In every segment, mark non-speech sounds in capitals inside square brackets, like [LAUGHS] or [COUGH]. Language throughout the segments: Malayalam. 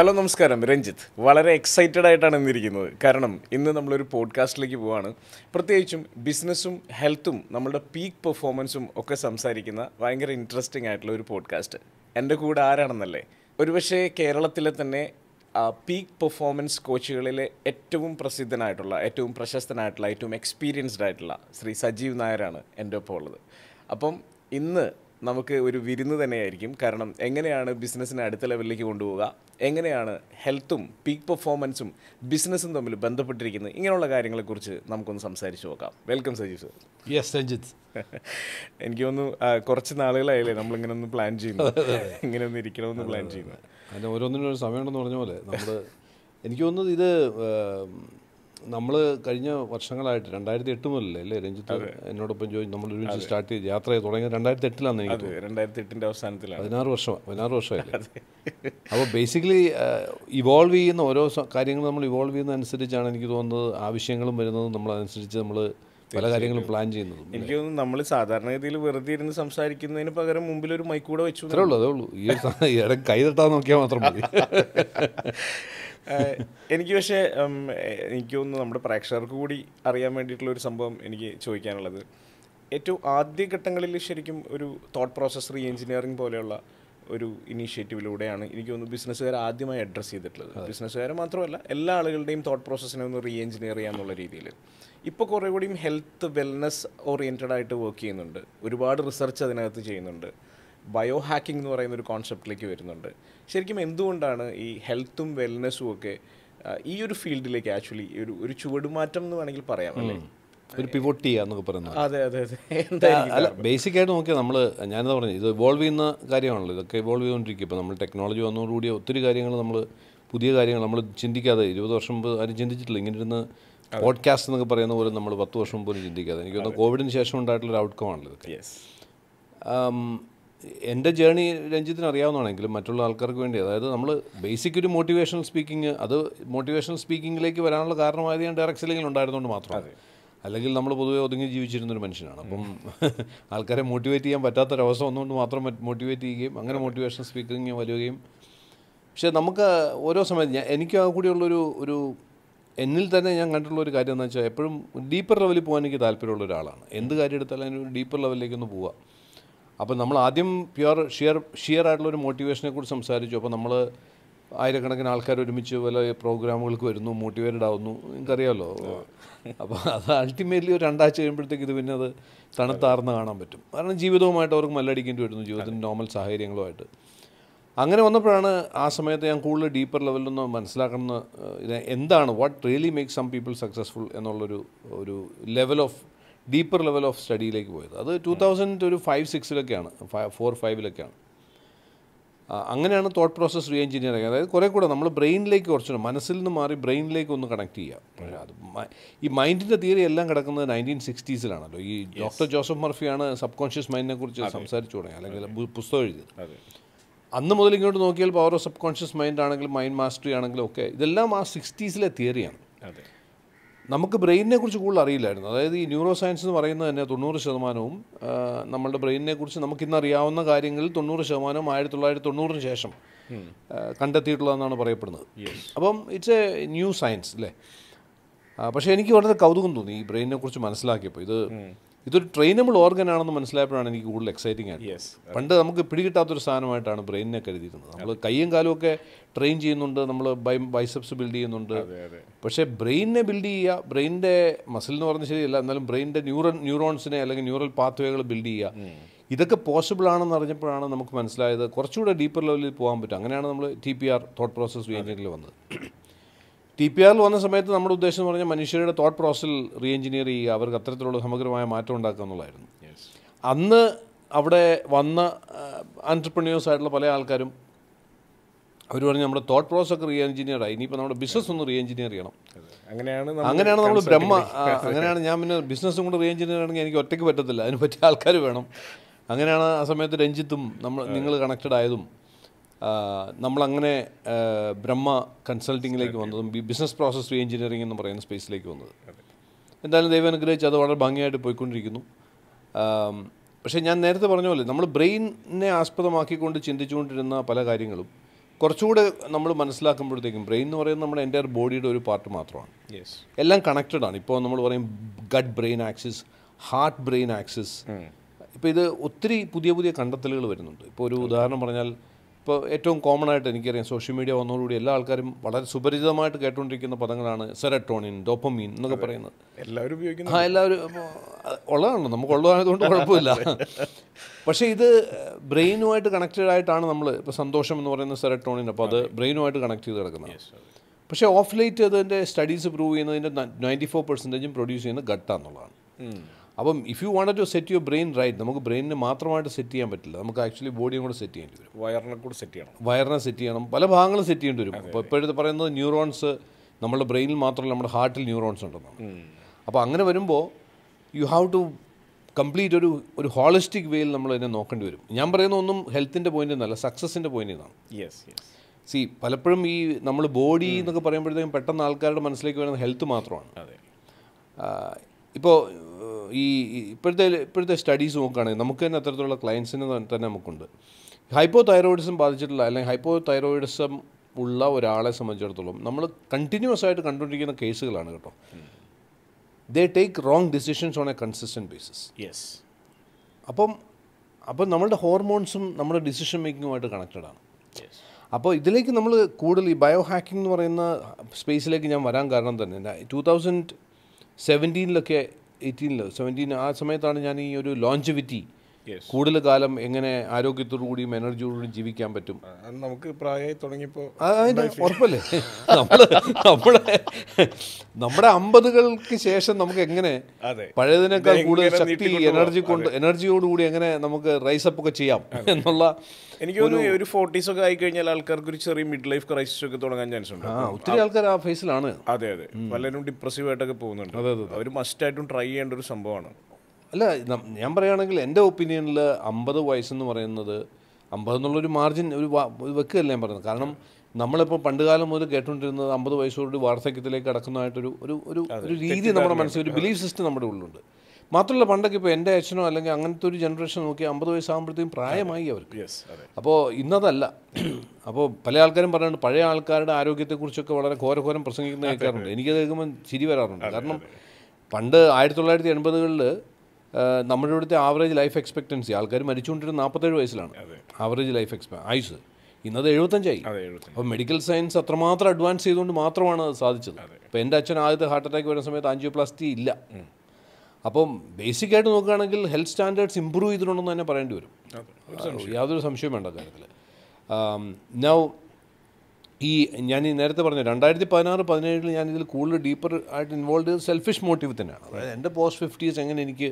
ഹലോ നമസ്കാരം രഞ്ജിത്ത് വളരെ എക്സൈറ്റഡ് ആയിട്ടാണ് ഇന്നിരിക്കുന്നത് കാരണം ഇന്ന് നമ്മളൊരു പോഡ്കാസ്റ്റിലേക്ക് പോവാണ് പ്രത്യേകിച്ചും ബിസിനസ്സും ഹെൽത്തും നമ്മളുടെ പീക്ക് പെർഫോമൻസും ഒക്കെ സംസാരിക്കുന്ന ഭയങ്കര ഇൻട്രസ്റ്റിംഗ് ആയിട്ടുള്ള ഒരു പോഡ്കാസ്റ്റ് എൻ്റെ കൂടെ ആരാണെന്നല്ലേ ഒരുപക്ഷെ കേരളത്തിലെ തന്നെ പീക്ക് പെർഫോമൻസ് കോച്ചുകളിലെ ഏറ്റവും പ്രസിദ്ധനായിട്ടുള്ള ഏറ്റവും പ്രശസ്തനായിട്ടുള്ള ഏറ്റവും എക്സ്പീരിയൻസ്ഡ് ആയിട്ടുള്ള ശ്രീ സജീവ് നായരാണ് എൻ്റെ ഒപ്പം ഉള്ളത് അപ്പം ഇന്ന് നമുക്ക് ഒരു വിരുന്ന് തന്നെയായിരിക്കും കാരണം എങ്ങനെയാണ് ബിസിനസ്സിനെ അടുത്ത ലെവലിലേക്ക് കൊണ്ടുപോവുക എങ്ങനെയാണ് ഹെൽത്തും പീക്ക് പെർഫോമൻസും ബിസിനസ്സും തമ്മിൽ ബന്ധപ്പെട്ടിരിക്കുന്നത് ഇങ്ങനെയുള്ള കാര്യങ്ങളെക്കുറിച്ച് നമുക്കൊന്ന് സംസാരിച്ച് നോക്കാം welcome Sajeesh sir yes Sanjith [LAUGHS] എനിക്ക് ഒന്ന് കുറച്ച് നാളുകളായില്ലേ ഇങ്ങനെ ഒന്ന് പ്ലാൻ ചെയ്യുന്നത് ഇങ്ങനെ ഒന്ന് ഇരിക്കണമെന്ന് പ്ലാൻ ചെയ്യുന്നത് അതിന് ഓരോന്നിനും ഒരു സമയമുണ്ടെന്ന് പറഞ്ഞ പോലെ നമ്മൾ എനിക്ക് തോന്നുന്നത് ഇത് നമ്മൾ കഴിഞ്ഞ വർഷങ്ങളായിട്ട് രണ്ടായിരത്തി എട്ട് മുതലല്ലേ അല്ലേ രഞ്ജിത്ത് എന്നോടൊപ്പം ചോദിച്ചു നമ്മൾ ഒരുമിച്ച് സ്റ്റാർട്ട് ചെയ്ത് യാത്ര തുടങ്ങിയത് രണ്ടായിരത്തി എട്ടിലാണ് എനിക്ക് രണ്ടായിരത്തി എട്ടിൻ്റെ അവസാനത്തിലാണ് പതിനാറ് വർഷം പതിനാറ് വർഷമായി അപ്പോൾ ബേസിക്കലി ഇവോൾവ് ചെയ്യുന്ന ഓരോ കാര്യങ്ങൾ നമ്മൾ ഇവോൾവ് ചെയ്യുന്ന അനുസരിച്ചാണ് എനിക്ക് തോന്നുന്നത് ആവശ്യങ്ങളും വരുന്നത് നമ്മളനുസരിച്ച് നമ്മൾ പല കാര്യങ്ങളും പ്ലാൻ ചെയ്യുന്നത് എനിക്ക് തോന്നുന്നു നമ്മൾ സാധാരണഗതിയിൽ വെറുതെ ഇരുന്ന് സംസാരിക്കുന്നതിന് പകരം മുമ്പിൽ ഒരു മൈക്കൂടെ വെച്ചു അത്രേ ഉള്ളൂ അതേ ഉള്ളൂ ഈ കൈ തട്ടാൻ നോക്കിയാൽ മാത്രം മതി [LAUGHS] എനിക്ക് പക്ഷേ എനിക്ക് ഒന്ന് നമ്മുടെ പ്രേക്ഷകർക്ക് കൂടി അറിയാൻ വേണ്ടിയിട്ടുള്ള ഒരു സംഭവം എനിക്ക് ചോദിക്കാനുള്ളത് ഏറ്റവും ആദ്യ ഘട്ടങ്ങളിൽ ശരിക്കും ഒരു തോട്ട് പ്രോസസ് റീ എഞ്ചിനീയറിംഗ് പോലെയുള്ള ഒരു ഇനീഷ്യേറ്റീവിലൂടെയാണ് എനിക്ക് തോന്നുന്നു ബിസിനസ്സുകാർ ആദ്യമായി അഡ്രസ്സ് ചെയ്തിട്ടുള്ളത് ബിസിനസ്സുകാർ മാത്രമല്ല എല്ലാ ആളുകളുടെയും തോട്ട് പ്രോസസ്സിനെ ഒന്ന് റീ എഞ്ചിനീയർ ചെയ്യാന്നുള്ള രീതിയിൽ ഇപ്പോൾ കുറേ കൂടിയും ഹെൽത്ത് വെൽനസ് ഓറിയൻറ്റഡ് ആയിട്ട് വർക്ക് ചെയ്യുന്നുണ്ട് ഒരുപാട് റിസർച്ച് അതിനകത്ത് ചെയ്യുന്നുണ്ട് ബയോ ഹാക്കിംഗ് എന്ന് പറയുന്ന ഒരു കോൺസെപ്റ്റിലേക്ക് വരുന്നുണ്ട് ശരിക്കും എന്തുകൊണ്ടാണ് ഈ ഹെൽത്തും വെൽനെസ്സും ഒക്കെ ഈ ഒരു ഫീൽഡിലേക്ക് ആക്ച്വലി ഒരു ഒരു ചുവടുമാറ്റം എന്ന് വേണമെങ്കിൽ പറയാം അല്ലേ ഒരു പിവോട്ട് ചെയ്യുക എന്നൊക്കെ പറയുന്നത് അതെ അതെ അതെ അല്ല ബേസിക് ആയിട്ട് നോക്കിയാൽ നമ്മൾ ഞാനെന്താ പറഞ്ഞു ഇത് ഇവോൾവ് ചെയ്യുന്ന കാര്യമാണല്ലോ ഇതൊക്കെ ഇവോൾവ് ചെയ്തുകൊണ്ടിരിക്കുക ഇപ്പോൾ നമ്മൾ ടെക്നോളജി വന്നതോടുകൂടി ഒത്തിരി കാര്യങ്ങൾ നമ്മൾ പുതിയ കാര്യങ്ങൾ നമ്മൾ ചിന്തിക്കാതെ ഇരുപത് വർഷം മുമ്പ് ആരും ചിന്തിച്ചിട്ടില്ല ഇങ്ങനെ ഇരുന്ന് പോഡ്കാസ്റ്റ് എന്നൊക്കെ പറയുന്ന പോലെ നമ്മൾ പത്ത് വർഷം പോലും ചിന്തിക്കാതെ എനിക്ക് തോന്നുന്നു കോവിഡിന് ശേഷം ഉണ്ടായിട്ടുള്ള ഒരു ഔട്ട്കം ആണല്ലോ ഇതൊക്കെ എൻ്റെ ജേണി രഞ്ജിത്തിന് അറിയാവുന്നതാണെങ്കിലും മറ്റുള്ള ആൾക്കാർക്ക് വേണ്ടി അതായത് നമ്മൾ ബേസിക് ഒരു മോട്ടിവേഷണൽ സ്പീക്കിംഗ് അത് മോട്ടിവേഷണൽ സ്പീക്കിങ്ങിലേക്ക് വരാനുള്ള കാരണമായത് ഞാൻ ഡയറക്ട് സെല്ലിങ്ങിൽ ഉണ്ടായിരുന്നുകൊണ്ട് മാത്രമാണ് അല്ലെങ്കിൽ നമ്മൾ പൊതുവെ ഒതുങ്ങി ജീവിച്ചിരുന്ന ഒരു മനുഷ്യനാണ് അപ്പം [LAUGHS] ആൾക്കാരെ മോട്ടിവേറ്റ് ചെയ്യാൻ പറ്റാത്തൊരവസ്ഥ വന്നുകൊണ്ട് മാത്രം മോട്ടിവേറ്റ് ചെയ്യുകയും അങ്ങനെ മോട്ടിവേഷണൽ സ്പീക്കിംഗ് വരികയും പക്ഷേ നമുക്ക് ഓരോ സമയത്ത് ഞാൻ എനിക്ക് ആ കൂടിയുള്ളൊരു ഒരു എന്നിൽ തന്നെ ഞാൻ കണ്ടിട്ടുള്ള ഒരു കാര്യം എന്ന് വെച്ചാൽ എപ്പോഴും ഡീപ്പർ ലെവലിൽ പോകാൻ എനിക്ക് താല്പര്യമുള്ള ഒരാളാണ് എന്ത് കാര്യം എടുത്താലും അതിന് ഡീപ്പർ ലെവലിലേക്കൊന്ന് പോവുക അപ്പോൾ നമ്മൾ ആദ്യം പ്യുർ ഷിയർ ഷിയർ ആയിട്ടുള്ള ഒരു മോട്ടിവേഷനെ കുറിച്ച് സംസാരിച്ചു അപ്പോൾ നമ്മൾ ആയിരക്കണക്കിന് ആൾക്കാർ ഒരുമിച്ച് പല പ്രോഗ്രാമുകൾക്ക് വരുന്നു മോട്ടിവേറ്റഡ് ആവുന്നു നിങ്ങൾക്കറിയാമല്ലോ അപ്പോൾ അത് അൾട്ടിമേറ്റ്ലി ഒരു രണ്ടാഴ്ച കഴിയുമ്പോഴത്തേക്ക് ഇത് പിന്നെ അത് തണുത്താർന്ന് കാണാൻ പറ്റും കാരണം ജീവിതവുമായിട്ട് അവർക്ക് മല്ലടിക്കേണ്ടി വരുന്നു ജീവിതത്തിൻ്റെ നോർമൽ സാഹചര്യങ്ങളുമായിട്ട് അങ്ങനെ വന്നപ്പോഴാണ് ആ സമയത്ത് ഞാൻ കൂടുതൽ ഡീപ്പർ ലെവലിലൊന്ന് മനസ്സിലാക്കണം എന്താണ് what really make some people successful എന്നുള്ളൊരു ഒരു level of deeper level of സ്റ്റഡിയിലേക്ക് പോയത് അത് ടു തൗസൻഡ് ഒരു ഫൈവ് സിക്സിലൊക്കെയാണ് ഫോർ ഫൈവിലൊക്കെയാണ് അങ്ങനെയാണ് തോട്ട് പ്രോസസ് റീ എഞ്ചിനീയറിങ് അതായത് കുറേ കൂടെ നമ്മൾ ബ്രെയിനിലേക്ക് കുറച്ചുകൂടെ മനസ്സിൽ നിന്ന് മാറി ബ്രെയിനിലേക്ക് ഒന്ന് കണക്ട് ചെയ്യുക അത് ഈ മൈൻഡിൻ്റെ തിയറി എല്ലാം കിടക്കുന്നത് നയൻറ്റീൻ സിക്സ്റ്റീസിലാണല്ലോ ഈ ഡോക്ടർ ജോസഫ് മർഫിയാണ് സബ് കോൺഷ്യസ് മൈൻഡിനെ കുറിച്ച് സംസാരിച്ചു തുടങ്ങി അല്ലെങ്കിൽ പുസ്തകം എഴുതിയത് അന്ന് മുതൽ ഇങ്ങോട്ട് നോക്കിയാൽ power of subconscious mind ആണെങ്കിലും മൈൻഡ് മാസ്റ്ററി ആണെങ്കിലും ഒക്കെ ഇതെല്ലാം ആ സിക്സ്റ്റീസിലെ തിയറിയാണ് നമുക്ക് ബ്രെയിനിനെ കുറിച്ച് കൂടുതൽ അറിയില്ലായിരുന്നു അതായത് ഈ ന്യൂറോ സയൻസ് എന്ന് പറയുന്നത് തന്നെ തൊണ്ണൂറ് ശതമാനവും നമ്മളുടെ ബ്രെയിനിനെ കുറിച്ച് ഇന്ന് അറിയാവുന്ന കാര്യങ്ങളിൽ തൊണ്ണൂറ് ശതമാനം ആയിരത്തി തൊള്ളായിരത്തി തൊണ്ണൂറിന് ശേഷം കണ്ടെത്തിയിട്ടുള്ളതെന്നാണ് പറയപ്പെടുന്നത് അപ്പം ഇറ്റ്സ് എ ന്യൂ സയൻസ് അല്ലേ പക്ഷേ എനിക്ക് വളരെ കൗതുകം തോന്നി ഈ ബ്രെയിനിനെ കുറിച്ച് മനസ്സിലാക്കിയപ്പോൾ ഇത് ഇതൊരു ട്രെയിനബിൾ ഓർഗൻ ആണെന്ന് മനസ്സിലായപ്പോഴാണ് എനിക്ക് കൂടുതൽ എക്സൈറ്റിംഗ് ആയിട്ട് പണ്ട് നമുക്ക് പിടികിട്ടാത്തൊരു സാധനമായിട്ടാണ് ബ്രെയിനിനെ കരുതിയിരുന്നത് നമ്മൾ കൈയും കാലും ഒക്കെ ട്രെയിൻ ചെയ്യുന്നുണ്ട് നമ്മൾ ബൈ ബൈസെപ്സ് ബിൽഡ് ചെയ്യുന്നുണ്ട് പക്ഷേ ബ്രെയിനിനെ ബിൽഡ് ചെയ്യുക ബ്രെയിനിൻ്റെ മസിൽ എന്ന് പറഞ്ഞാൽ ശരിയല്ല എന്നാലും ബ്രെയിനിൻ്റെ ന്യൂറൽ ന്യൂറോൺസിനെ അല്ലെങ്കിൽ ന്യൂറൽ പാത്വേകൾ ബിൽഡ് ചെയ്യുക ഇതൊക്കെ പോസിബിൾ ആണെന്ന് അറിഞ്ഞപ്പോഴാണ് നമുക്ക് മനസ്സിലായത് കുറച്ചുകൂടെ ഡീപ്പർ ലെവലിൽ പോകാൻ പറ്റും അങ്ങനെയാണ് നമ്മൾ T P R thought process വീണ്ടെങ്കിൽ വന്നത് ടി പി ആറിൽ വന്ന സമയത്ത് നമ്മുടെ ഉദ്ദേശം എന്ന് പറഞ്ഞാൽ മനുഷ്യരുടെ തോട്ട് പ്രോസസ്സിൽ റീ എഞ്ചിനീയർ ചെയ്യുക അവർക്ക് അത്തരത്തിലുള്ള സമഗ്രമായ മാറ്റം ഉണ്ടാക്കുക എന്നുള്ളതായിരുന്നു അന്ന് അവിടെ വന്ന ആൻറ്റർപ്രണ്യേഴ്സ് ആയിട്ടുള്ള പല ആൾക്കാരും അവർ പറഞ്ഞു നമ്മുടെ തോട്ട് പ്രോസസ് ഒക്കെ റീ എഞ്ചിനീയർ ആയി ഇനിയിപ്പോൾ നമ്മുടെ ബിസിനസ് ഒന്ന് റീ എഞ്ചിനീയർ ചെയ്യണം അങ്ങനെയാണ് അങ്ങനെയാണ് നമ്മൾ ബ്രഹ്മ [LAUGHS] അങ്ങനെയാണ് ഞാൻ പിന്നെ ബിസിനസ്സും കൂടെ റീ എഞ്ചിനീയർ ആണെങ്കിൽ എനിക്ക് ഒറ്റയ്ക്ക് പറ്റത്തില്ല അതിന് പറ്റിയ ആൾക്കാർ വേണം അങ്ങനെയാണ് ആ സമയത്ത് രഞ്ജിത്തും നമ്മൾ നിങ്ങൾ കണക്റ്റഡ് ആയതും നമ്മളങ്ങനെ ബ്രഹ്മ കൺസൾട്ടിങ്ങിലേക്ക് വന്നതും ബിസിനസ് പ്രോസസ് റീ എഞ്ചിനീയറിംഗ് എന്ന് പറയുന്ന സ്പേസിലേക്ക് വന്നത് എന്തായാലും ദൈവം അനുഗ്രഹിച്ച് അത് വളരെ ഭംഗിയായിട്ട് പോയിക്കൊണ്ടിരിക്കുന്നു പക്ഷേ ഞാൻ നേരത്തെ പറഞ്ഞ പോലെ നമ്മൾ ബ്രെയിനിനെ ആസ്പദമാക്കിക്കൊണ്ട് ചിന്തിച്ചുകൊണ്ടിരുന്ന പല കാര്യങ്ങളും കുറച്ചുകൂടെ നമ്മൾ മനസ്സിലാക്കുമ്പോഴത്തേക്കും ബ്രെയിൻ എന്ന് പറയുന്നത് നമ്മുടെ എൻ്റെ ബോഡിയുടെ ഒരു പാർട്ട് മാത്രമാണ് യെസ് എല്ലാം കണക്റ്റഡ് ആണ് ഇപ്പോൾ നമ്മൾ പറയും gut brain axis heart brain axis ഇപ്പോൾ ഇത് ഒത്തിരി പുതിയ പുതിയ കണ്ടെത്തലുകൾ വരുന്നുണ്ട് ഇപ്പോൾ ഒരു ഉദാഹരണം പറഞ്ഞാൽ ഇപ്പോൾ ഏറ്റവും കോമൺ ആയിട്ട് എനിക്കറിയാം സോഷ്യൽ മീഡിയ വന്നതോടുകൂടി എല്ലാ ആൾക്കാരും വളരെ സുപരിചിതമായിട്ട് കേട്ടുകൊണ്ടിരിക്കുന്ന പദങ്ങളാണ് സെറട്ടോണിൻ ഡോപ്പമീൻ എന്നൊക്കെ പറയുന്നത് എല്ലാവരും ഉപയോഗിക്കുന്നു ആ എല്ലാവരും ഉള്ളതാണല്ലോ നമുക്ക് ഉള്ളതായതുകൊണ്ട് കുഴപ്പമില്ല [LAUGHS] പക്ഷേ ഇത് ബ്രെയിനുമായിട്ട് കണക്റ്റഡ് ആയിട്ടാണ് നമ്മൾ ഇപ്പോൾ സന്തോഷം എന്ന് പറയുന്ന സെറട്ടോണിൻ അപ്പോൾ അത് ബ്രെയിനുമായിട്ട് കണക്ട് ചെയ്ത് കിടക്കുന്നത് പക്ഷേ ഓഫ് ലൈറ്റ് അതിൻ്റെ സ്റ്റഡീസ് പ്രൂവ് ചെയ്യുന്നതിൻ്റെ നയൻറ്റി ഫോർ പെർസെൻറ്റേജും പ്രൊഡ്യൂസ് ചെയ്യുന്നത് ഗട്ടാന്നുള്ളതാണ് അപ്പം if you want to set your brain right നമുക്ക് ബ്രെയിനിന് മാത്രമായിട്ട് സെറ്റ് ചെയ്യാൻ പറ്റില്ല നമുക്ക് ആക്ച്വലി ബോഡിയും കൂടെ സെറ്റ് ചെയ്യേണ്ടി വരും വയറിനെ കൂടെ സെറ്റ് ചെയ്യണം വയറിനെ സെറ്റ് ചെയ്യണം പല ഭാഗങ്ങളും സെറ്റ് ചെയ്യേണ്ടി വരും അപ്പോൾ ഇപ്പോഴത്തെ പറയുന്നത് ന്യൂറോൺസ് നമ്മുടെ ബ്രെയിനിൽ മാത്രമല്ല നമ്മുടെ ഹാർട്ടിൽ ന്യൂറോൺസ് ഉണ്ടെന്നാണ് അപ്പോൾ അങ്ങനെ വരുമ്പോൾ യു ഹാവ് ടു കംപ്ലീറ്റ് ഒരു ഒരു ഹോളിസ്റ്റിക് വേയിൽ നമ്മൾ ഇതിനെ നോക്കേണ്ടി വരും ഞാൻ പറയുന്ന ഒന്നും ഹെൽത്തിൻ്റെ പോയിന്റ് നല്ല സക്സസിൻ്റെ പോയിന്റ് ഇതാണ് യെസ് സി പലപ്പോഴും ഈ നമ്മൾ ബോഡി എന്നൊക്കെ പറയുമ്പോഴത്തേക്കും പെട്ടെന്ന് ആൾക്കാരുടെ മനസ്സിലേക്ക് വരുന്നത് ഹെൽത്ത് മാത്രമാണ് ഇപ്പോൾ ഈ ഇപ്പോഴത്തെ ഇപ്പോഴത്തെ സ്റ്റഡീസ് നോക്കുകയാണെങ്കിൽ നമുക്ക് തന്നെ അത്തരത്തിലുള്ള ക്ലയൻസിന് തന്നെ നമുക്കുണ്ട് ഹൈപ്പോ തൈറോയിഡിസം ബാധിച്ചിട്ടുള്ള അല്ലെങ്കിൽ ഹൈപ്പോ തൈറോയിഡിസം ഉള്ള ഒരാളെ സംബന്ധിച്ചിടത്തോളം നമ്മൾ കണ്ടിന്യൂസ് ആയിട്ട് കണ്ടുകൊണ്ടിരിക്കുന്ന കേസുകളാണ് കേട്ടോ they take wrong decisions on a consistent basis yes അപ്പം അപ്പം നമ്മളുടെ ഹോർമോൺസും നമ്മുടെ ഡിസിഷൻ മേക്കിങ്ങുമായിട്ട് കണക്റ്റഡ് ആണ് അപ്പോൾ ഇതിലേക്ക് നമ്മൾ കൂടുതൽ ഈ ബയോ ഹാക്കിംഗ് എന്ന് പറയുന്ന സ്പേസിലേക്ക് ഞാൻ വരാൻ കാരണം തന്നെ ടു തൗസൻഡ് സെവൻറ്റീനിലൊക്കെ എയ്റ്റീനിൽ സെവൻറ്റീൻ ആ സമയത്താണ് ഞാൻ ഈ ഒരു ലോഞ്ചവിറ്റി കൂടുതൽ കാലം എങ്ങനെ ആരോഗ്യത്തോടു കൂടിയും എനർജിയോടുകൂടിയും ജീവിക്കാൻ പറ്റും നമുക്ക് പ്രായമായി തുടങ്ങിയപ്പോൾ ഉറപ്പല്ലേ നമ്മൾ [LAUGHS] നമ്മുടെ നമ്മുടെ അമ്പതുകൾക്ക് ശേഷം നമുക്ക് എങ്ങനെ പഴയതിനേക്കാൾ കൂടുതൽ ശക്തി എനർജി കൊണ്ട് എനർജിയോടുകൂടി എങ്ങനെ നമുക്ക് റൈസ് അപ്പ് ഒക്കെ ചെയ്യാം എന്നുള്ള എനിക്ക് ഒരു ഫോർട്ടീസ് ഒക്കെ ആയി കഴിഞ്ഞാൽ ആൾക്കാർക്ക് ഒരു ചെറിയ മിഡ് ലൈഫ് ക്രൈസിസ് ഒക്കെ തുടങ്ങാൻ ചാൻസ് ഉണ്ട് ഒത്തിരി ആൾക്കാർ ആ ഫേസിലാണ് അതെ അതെ പലരും ഡിപ്രസീവ് ആയിട്ടൊക്കെ പോകുന്നുണ്ട് അവർ മസ്റ്റ് ആയിട്ടും ട്രൈ ചെയ്യേണ്ട ഒരു സംഭവമാണ് അല്ല ഞാൻ പറയുകയാണെങ്കിൽ എൻ്റെ ഒപ്പീനിയനിൽ അമ്പത് വയസ്സെന്ന് പറയുന്നത് അമ്പത് എന്നുള്ളൊരു മാർജിൻ ഒരു വെക്കുകയല്ല ഞാൻ പറയുന്നത് കാരണം നമ്മളിപ്പോൾ പണ്ടുകാലം മുതൽ കേട്ടുകൊണ്ടിരുന്നത് അമ്പത് വയസ്സോടുകൂടി വാർദ്ധക്യത്തിലേക്ക് കടക്കുന്നതായിട്ടൊരു ഒരു ഒരു ഒരു രീതി നമ്മുടെ മനസ്സിൽ ഒരു ബിലീഫ് സിസ്റ്റം നമ്മുടെ ഉള്ളിലുണ്ട് മാത്രമല്ല പണ്ടൊക്കെ ഇപ്പോൾ എൻ്റെ അച്ഛനോ അല്ലെങ്കിൽ അങ്ങനത്തെ ഒരു ജനറേഷൻ നോക്കി അമ്പത് വയസ്സാകുമ്പോഴത്തേക്കും പ്രായമായി അവർക്ക് അപ്പോൾ ഇന്നതല്ല അപ്പോൾ പല ആൾക്കാരും പറയുന്നുണ്ട് പഴയ ആൾക്കാരുടെ ആരോഗ്യത്തെക്കുറിച്ചൊക്കെ വളരെ ഘോരഘോരം പ്രസംഗിക്കുന്ന കേൾക്കാറുണ്ട് എനിക്കത് കേൾക്കുമ്പോൾ ചിരി വരാറുണ്ട് കാരണം പണ്ട് ആയിരത്തി തൊള്ളായിരത്തി എൺപതുകളിൽ നമ്മുടെ ഇവിടുത്തെ ആവറേജ് ലൈഫ് എക്സ്പെക്റ്റൻസി ആൾക്കാർ മരിച്ചുകൊണ്ടിരുന്ന നാൽപ്പത്തേഴ് വയസ്സിലാണ് ആവറേജ് ലൈഫ് എക്സ്പെ ആയുസ് ഇന്നത് എഴുപത്തഞ്ചായി അപ്പോൾ മെഡിക്കൽ സയൻസ് അത്രമാത്രം അഡ്വാൻസ് ചെയ്തുകൊണ്ട് മാത്രമാണ് അത് സാധിച്ചത് അപ്പോൾ എൻ്റെ അച്ഛൻ ആദ്യത്തെ ഹാർട്ട് അറ്റാക്ക് വരുന്ന സമയത്ത് ടി ഇല്ല അപ്പം ബേസിക്കായിട്ട് നോക്കുകയാണെങ്കിൽ ഹെൽത്ത് സ്റ്റാൻഡേർഡ്സ് ഇമ്പ്രൂവ് ചെയ്തിട്ടുണ്ടെന്ന് തന്നെ പറയേണ്ടി വരും യാതൊരു സംശയം വേണ്ട കാര്യത്തിൽ നൗ ഈ ഞാൻ ഈ നേരത്തെ പറഞ്ഞു രണ്ടായിരത്തി പതിനാറ് പതിനേഴിൽ ഞാൻ ഇതിൽ കൂടുതൽ ഡീപ്പർ ആയിട്ട് ഇൻവോൾവ് ചെയ്ത് സെൽഫിഷ് മോട്ടീവ് തന്നെയാണ് അതായത് എൻ്റെ പോസ്റ്റ് ഫിഫ്റ്റീസ് എങ്ങനെ എനിക്ക്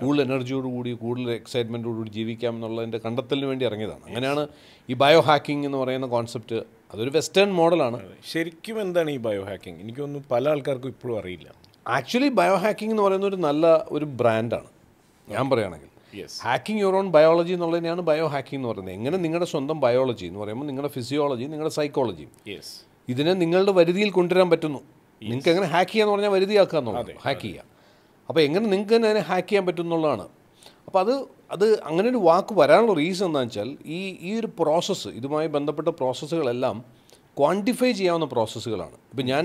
കൂടുതൽ എനർജിയോടുകൂടി കൂടുതൽ എക്സൈറ്റ്മെൻറ്റോടുകൂടി ജീവിക്കാം എന്നുള്ളതിൻ്റെ കണ്ടെത്തലിന് വേണ്ടി ഇറങ്ങിയതാണ് അങ്ങനെയാണ് ഈ ബയോ ഹാക്കിംഗ് എന്ന് പറയുന്ന കോൺസെപ്റ്റ് അതൊരു വെസ്റ്റേൺ മോഡലാണ് ശരിക്കും എന്താണ് ഈ ബയോ ഹാക്കിംഗ് എനിക്കൊന്നും പല ആൾക്കാർക്കും ഇപ്പോഴും അറിയില്ല ആക്ച്വലി ബയോ ഹാക്കിംഗ് എന്ന് പറയുന്ന ഒരു നല്ല ഒരു ബ്രാൻഡാണ് ഞാൻ പറയുകയാണെങ്കിൽ ഹാക്കിംഗ് യുവർ ഓൺ ബയോളജി എന്നുള്ളതിനെയാണ് ബയോ ഹാക്കിംഗ് എന്ന് പറയുന്നത് എങ്ങനെ നിങ്ങളുടെ സ്വന്തം ബയോളജി എന്ന് പറയുമ്പോൾ നിങ്ങളുടെ ഫിസിയോളജി നിങ്ങളുടെ സൈക്കോളജി ഇതിനെ നിങ്ങളുടെ വരുതിയിൽ കൊണ്ടുവരാൻ പറ്റുന്നു നിങ്ങൾക്ക് എങ്ങനെ ഹാക്ക് ചെയ്യാന്ന് പറഞ്ഞാൽ വരുതിയാക്കുക എന്നുള്ളത് ഹാക്ക് ചെയ്യുക അപ്പോൾ എങ്ങനെ നിങ്ങൾക്ക് തന്നെ അതിനെ ഹാക്ക് ചെയ്യാൻ പറ്റും എന്നുള്ളതാണ് അപ്പോൾ അത് അത് അങ്ങനെ ഒരു വാക്ക് വരാനുള്ള റീസൺ എന്താണെന്ന് വെച്ചാൽ ഈ ഈ ഒരു പ്രോസസ്സ് ഇതുമായി ബന്ധപ്പെട്ട പ്രോസസ്സുകളെല്ലാം ക്വാണ്ടിഫൈ ചെയ്യാവുന്ന പ്രോസസ്സുകളാണ് ഇപ്പോൾ ഞാൻ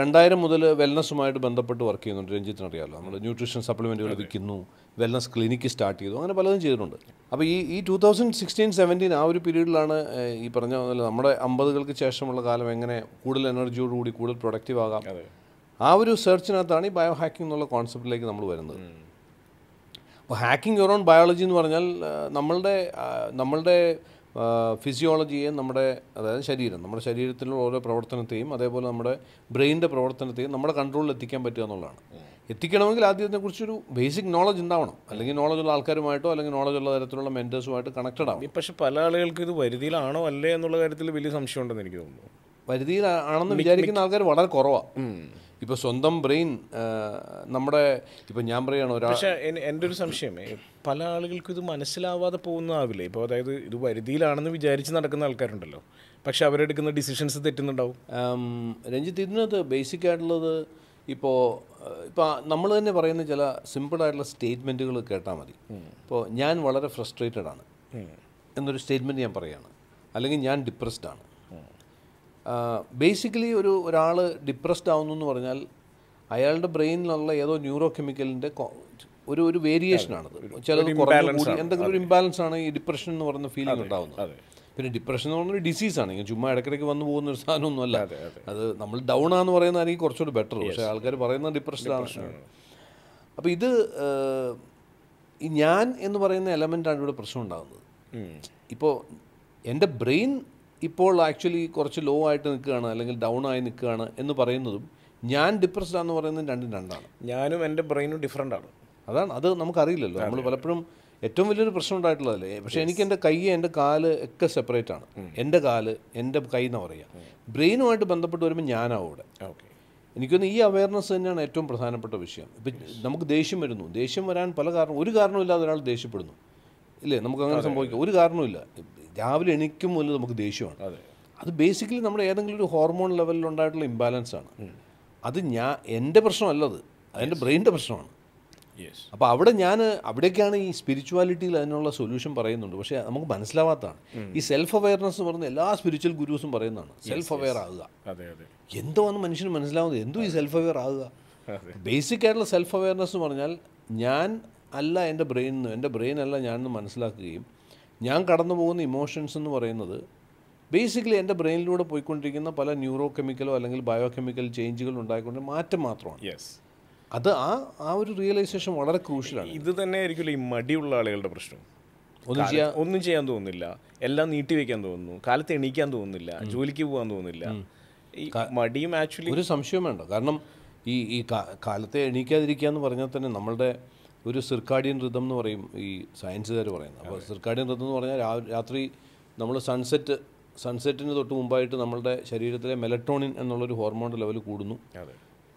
രണ്ടായിരം മുതൽ വെൽനസ്സുമായിട്ട് ബന്ധപ്പെട്ട് വർക്ക് ചെയ്യുന്നുണ്ട് രഞ്ജിത്തിനറിയാമല്ലോ അറിയാമല്ലോ നമ്മൾ ന്യൂട്രീഷൻ സപ്ലിമെൻറ്റുകൾ വിൽക്കുന്നു വെൽനസ് ക്ലിനിക്ക് സ്റ്റാർട്ട് ചെയ്തു അങ്ങനെ പലതും ചെയ്തിട്ടുണ്ട് അപ്പോൾ ഈ ഈ ടു തൗസൻഡ് സിക്സ്റ്റീൻ സെവൻറ്റീൻ ആ ഒരു പീരീഡിലാണ് ഈ പറഞ്ഞ നമ്മുടെ അമ്പതുകൾക്ക് ശേഷമുള്ള കാലം എങ്ങനെ കൂടുതൽ എനർജിയോടുകൂടി കൂടുതൽ പ്രൊഡക്റ്റീവ് ആകാം ആ ഒരു സെർച്ചിനകത്താണ് ഈ ബയോ ഹാക്കിംഗ് എന്നുള്ള കോൺസെപ്റ്റിലേക്ക് നമ്മൾ വരുന്നത് അപ്പോൾ ഹാക്കിംഗ് യുവർ ഓൺ ബയോളജി എന്ന് പറഞ്ഞാൽ നമ്മളുടെ നമ്മളുടെ ഫിസിയോളജിയെ നമ്മുടെ അതായത് ശരീരം നമ്മുടെ ശരീരത്തിലുള്ള ഓരോ പ്രവർത്തനത്തെയും അതേപോലെ നമ്മുടെ ബ്രെയിനിൻ്റെ പ്രവർത്തനത്തെയും നമ്മുടെ കൺട്രോളിൽ എത്തിക്കാൻ പറ്റുക എന്നുള്ളതാണ് എത്തിക്കണമെങ്കിൽ ആദ്യം ഇതിനെക്കുറിച്ചൊരു ബേസിക് നോളജ് ഉണ്ടാവണം അല്ലെങ്കിൽ ഉള്ള ആൾക്കാരുമായിട്ടോ അല്ലെങ്കിൽ ഉള്ള തരത്തിലുള്ള മെൻറ്റേഴ്സുമായിട്ട് കണക്റ്റഡ് ആവും പക്ഷേ പല ആളുകൾക്ക് ഇത് വരുതിയിലാണോ അല്ലേ എന്നുള്ള കാര്യത്തിൽ വലിയ സംശയം ഉണ്ടെന്ന് എനിക്ക് തോന്നുന്നു വരുതിയിലാണെന്ന് വിചാരിക്കുന്ന ആൾക്കാർ വളരെ കുറവാണ് ഇപ്പൊ സ്വന്തം ബ്രെയിൻ നമ്മുടെ ഇപ്പൊ ഞാൻ പറയുകയാണ് ഒരാൾ പക്ഷേ എൻ്റെ ഒരു സംശയം പല ആളുകൾക്കും ഇത് മനസ്സിലാവാതെ പോകുന്നതാവില്ലേ ഇപ്പോൾ അതായത് ഇത് വരുതിയിലാണെന്ന് വിചാരിച്ച് നടക്കുന്ന ആൾക്കാരുണ്ടല്ലോ പക്ഷെ അവരെടുക്കുന്ന ഡിസിഷൻസ് തെറ്റുന്നുണ്ടാവും രഞ്ജിത്ത് ഇതിനകത്ത് ബേസിക് ആയിട്ടുള്ളത് ഇപ്പോൾ ഇപ്പോൾ നമ്മൾ തന്നെ പറയുന്ന ചില സിമ്പിളായിട്ടുള്ള സ്റ്റേറ്റ്മെൻറ്റുകൾ കേട്ടാൽ മതി ഇപ്പോൾ ഞാൻ വളരെ ഫ്രസ്ട്രേറ്റഡ് ആണ് എന്നൊരു സ്റ്റേറ്റ്മെൻറ്റ് ഞാൻ പറയുകയാണ് അല്ലെങ്കിൽ ഞാൻ ഡിപ്രസ്ഡ് ആണ് ബേസിക്കലി ഒരു ഒരാൾ ഡിപ്രസ്ഡ് ആവുന്നു എന്ന് പറഞ്ഞാൽ അയാളുടെ ബ്രെയിനിലുള്ള ഏതോ ന്യൂറോ കെമിക്കലിൻ്റെ ഒരു ഒരു വേരിയേഷൻ ആണത് ചിലത് കുറഞ്ഞു എന്തെങ്കിലും ഒരു ഇംബാലൻസ് ആണ് ഈ ഡിപ്രഷൻ എന്ന് പറയുന്ന ഫീലിംഗ് ഉണ്ടാവുന്നത് പിന്നെ ഡിപ്രഷൻ എന്ന് പറഞ്ഞൊരു ഡിസീസാണ് ഇങ്ങനെ ചുമ്മാ ഇടയ്ക്കിടയ്ക്ക് വന്നു പോകുന്ന ഒരു സാധനമൊന്നുമല്ല അത് നമ്മൾ ഡൗൺ ആണെന്ന് പറയുന്നതായിരിക്കും കുറച്ചുകൂടി ബെറ്റർ പക്ഷേ ആൾക്കാർ പറയുന്ന ആവശ്യമാണ് അപ്പോൾ ഇത് ഞാൻ എന്ന് പറയുന്ന എലമെൻ്റാണ് ഇവിടെ പ്രശ്നം ഉണ്ടാകുന്നത് ഇപ്പോൾ എൻ്റെ ബ്രെയിൻ ഇപ്പോൾ ആക്ച്വലി കുറച്ച് ലോ ആയിട്ട് നിൽക്കുകയാണ് അല്ലെങ്കിൽ ഡൗൺ ആയി നിൽക്കുകയാണ് എന്ന് പറയുന്നതും ഞാൻ ഡിപ്രസ്ഡ് ആണെന്ന് പറയുന്നതും രണ്ടും രണ്ടാണ് ഞാനും എൻ്റെ ബ്രെയിനും ഡിഫറെൻ്റ് ആണ് അതാണ് അത് നമുക്കറിയില്ലല്ലോ നമ്മൾ പലപ്പോഴും ഏറ്റവും വലിയൊരു പ്രശ്നം ഉണ്ടായിട്ടുള്ളതല്ലേ പക്ഷേ എനിക്ക് എൻ്റെ കൈ എൻ്റെ കാല് ഒക്കെ സെപ്പറേറ്റ് ആണ് എൻ്റെ കാല് എൻ്റെ കൈ എന്ന് പറയുക ബ്രെയിനുമായിട്ട് ബന്ധപ്പെട്ട് വരുമ്പോൾ ഞാനാവും ഇവിടെ ഓക്കെ എനിക്കൊന്ന് ഈ അവയർനെസ് തന്നെയാണ് ഏറ്റവും പ്രധാനപ്പെട്ട വിഷയം ഇപ്പം നമുക്ക് ദേഷ്യം വരുന്നു ദേഷ്യം വരാൻ പല കാരണം ഒരു കാരണമില്ലാതെ ഒരാൾ ദേഷ്യപ്പെടുന്നു ഇല്ലേ നമുക്ക് അങ്ങനെ സംഭവിക്കാം ഒരു കാരണമില്ല രാവിലെ എണീക്കും മുതൽ നമുക്ക് ദേഷ്യമാണ് അത് ബേസിക്കലി നമ്മുടെ ഏതെങ്കിലും ഒരു ഹോർമോൺ ലെവലിൽ ഉണ്ടായിട്ടുള്ള ഇംബാലൻസ് ആണ് അത് ഞാൻ എൻ്റെ പ്രശ്നമല്ല അത് അതെൻ്റെ ബ്രെയിനിൻ്റെ പ്രശ്നമാണ് അപ്പോൾ അവിടെ ഞാൻ അവിടേക്കാണ് ഈ സ്പിരിച്വാലിറ്റിയിൽ അതിനുള്ള സൊല്യൂഷൻ പറയുന്നുണ്ട് പക്ഷേ നമുക്ക് മനസ്സിലാവാത്തതാണ് ഈ സെൽഫ് അവയർനെസ് എന്ന് പറഞ്ഞ എല്ലാ സ്പിരിച്വൽ ഗുരുസും പറയുന്നതാണ് സെൽഫ് അവയർ ആകുക എന്തോ ആണ് മനുഷ്യന് മനസ്സിലാവുന്നത് എന്തോ ഈ സെൽഫ് അവയർ ആകുക ബേസിക് ആയിട്ടുള്ള സെൽഫ് അവയർനെസ് എന്ന് പറഞ്ഞാൽ ഞാൻ അല്ല എൻ്റെ ബ്രെയിൻ എൻ്റെ ബ്രെയിൻ അല്ല ഞാനെന്ന് മനസ്സിലാക്കുകയും ഞാൻ കടന്നു പോകുന്ന ഇമോഷൻസ് എന്ന് പറയുന്നത് ബേസിക്കലി എൻ്റെ ബ്രെയിനിലൂടെ പോയിക്കൊണ്ടിരിക്കുന്ന പല ന്യൂറോ കെമിക്കലോ അല്ലെങ്കിൽ ബയോ കെമിക്കൽ ചേഞ്ചുകൾ ഉണ്ടായിക്കൊണ്ട് മാറ്റം മാത്രമാണ് യെസ് അത് ആ ആ ഒരു റിയലൈസേഷൻ വളരെ ക്രൂഷ്യലാണ് ഇത് തന്നെ ആയിരിക്കും ഈ മടിയുള്ള ആളുകളുടെ പ്രശ്നം ഒന്നും ചെയ്യാൻ ഒന്നും ചെയ്യാൻ തോന്നുന്നില്ല എല്ലാം നീട്ടി വെക്കാൻ തോന്നുന്നു കാലത്ത് എണീക്കാൻ തോന്നുന്നില്ല ജോലിക്ക് പോകാൻ തോന്നുന്നില്ല ഈ മടിയും ആക്ച്വലി ഒരു സംശയം വേണ്ട കാരണം ഈ ഈ കാലത്തെ എണീക്കാതിരിക്കുക എന്ന് പറഞ്ഞാൽ തന്നെ നമ്മളുടെ ഒരു സിർക്കാഡിയൻ റിതം എന്ന് പറയും ഈ സയൻസുകാർ പറയുന്നത് അപ്പോൾ സിർക്കാഡിയൻ റിതം എന്ന് പറഞ്ഞാൽ രാത്രി നമ്മൾ സൺസെറ്റ് സൺസെറ്റിന് തൊട്ട് മുമ്പായിട്ട് നമ്മളുടെ ശരീരത്തിലെ മെലക്ട്രോണിൻ എന്നുള്ളൊരു ഹോർമോൺ ലെവൽ കൂടുന്നു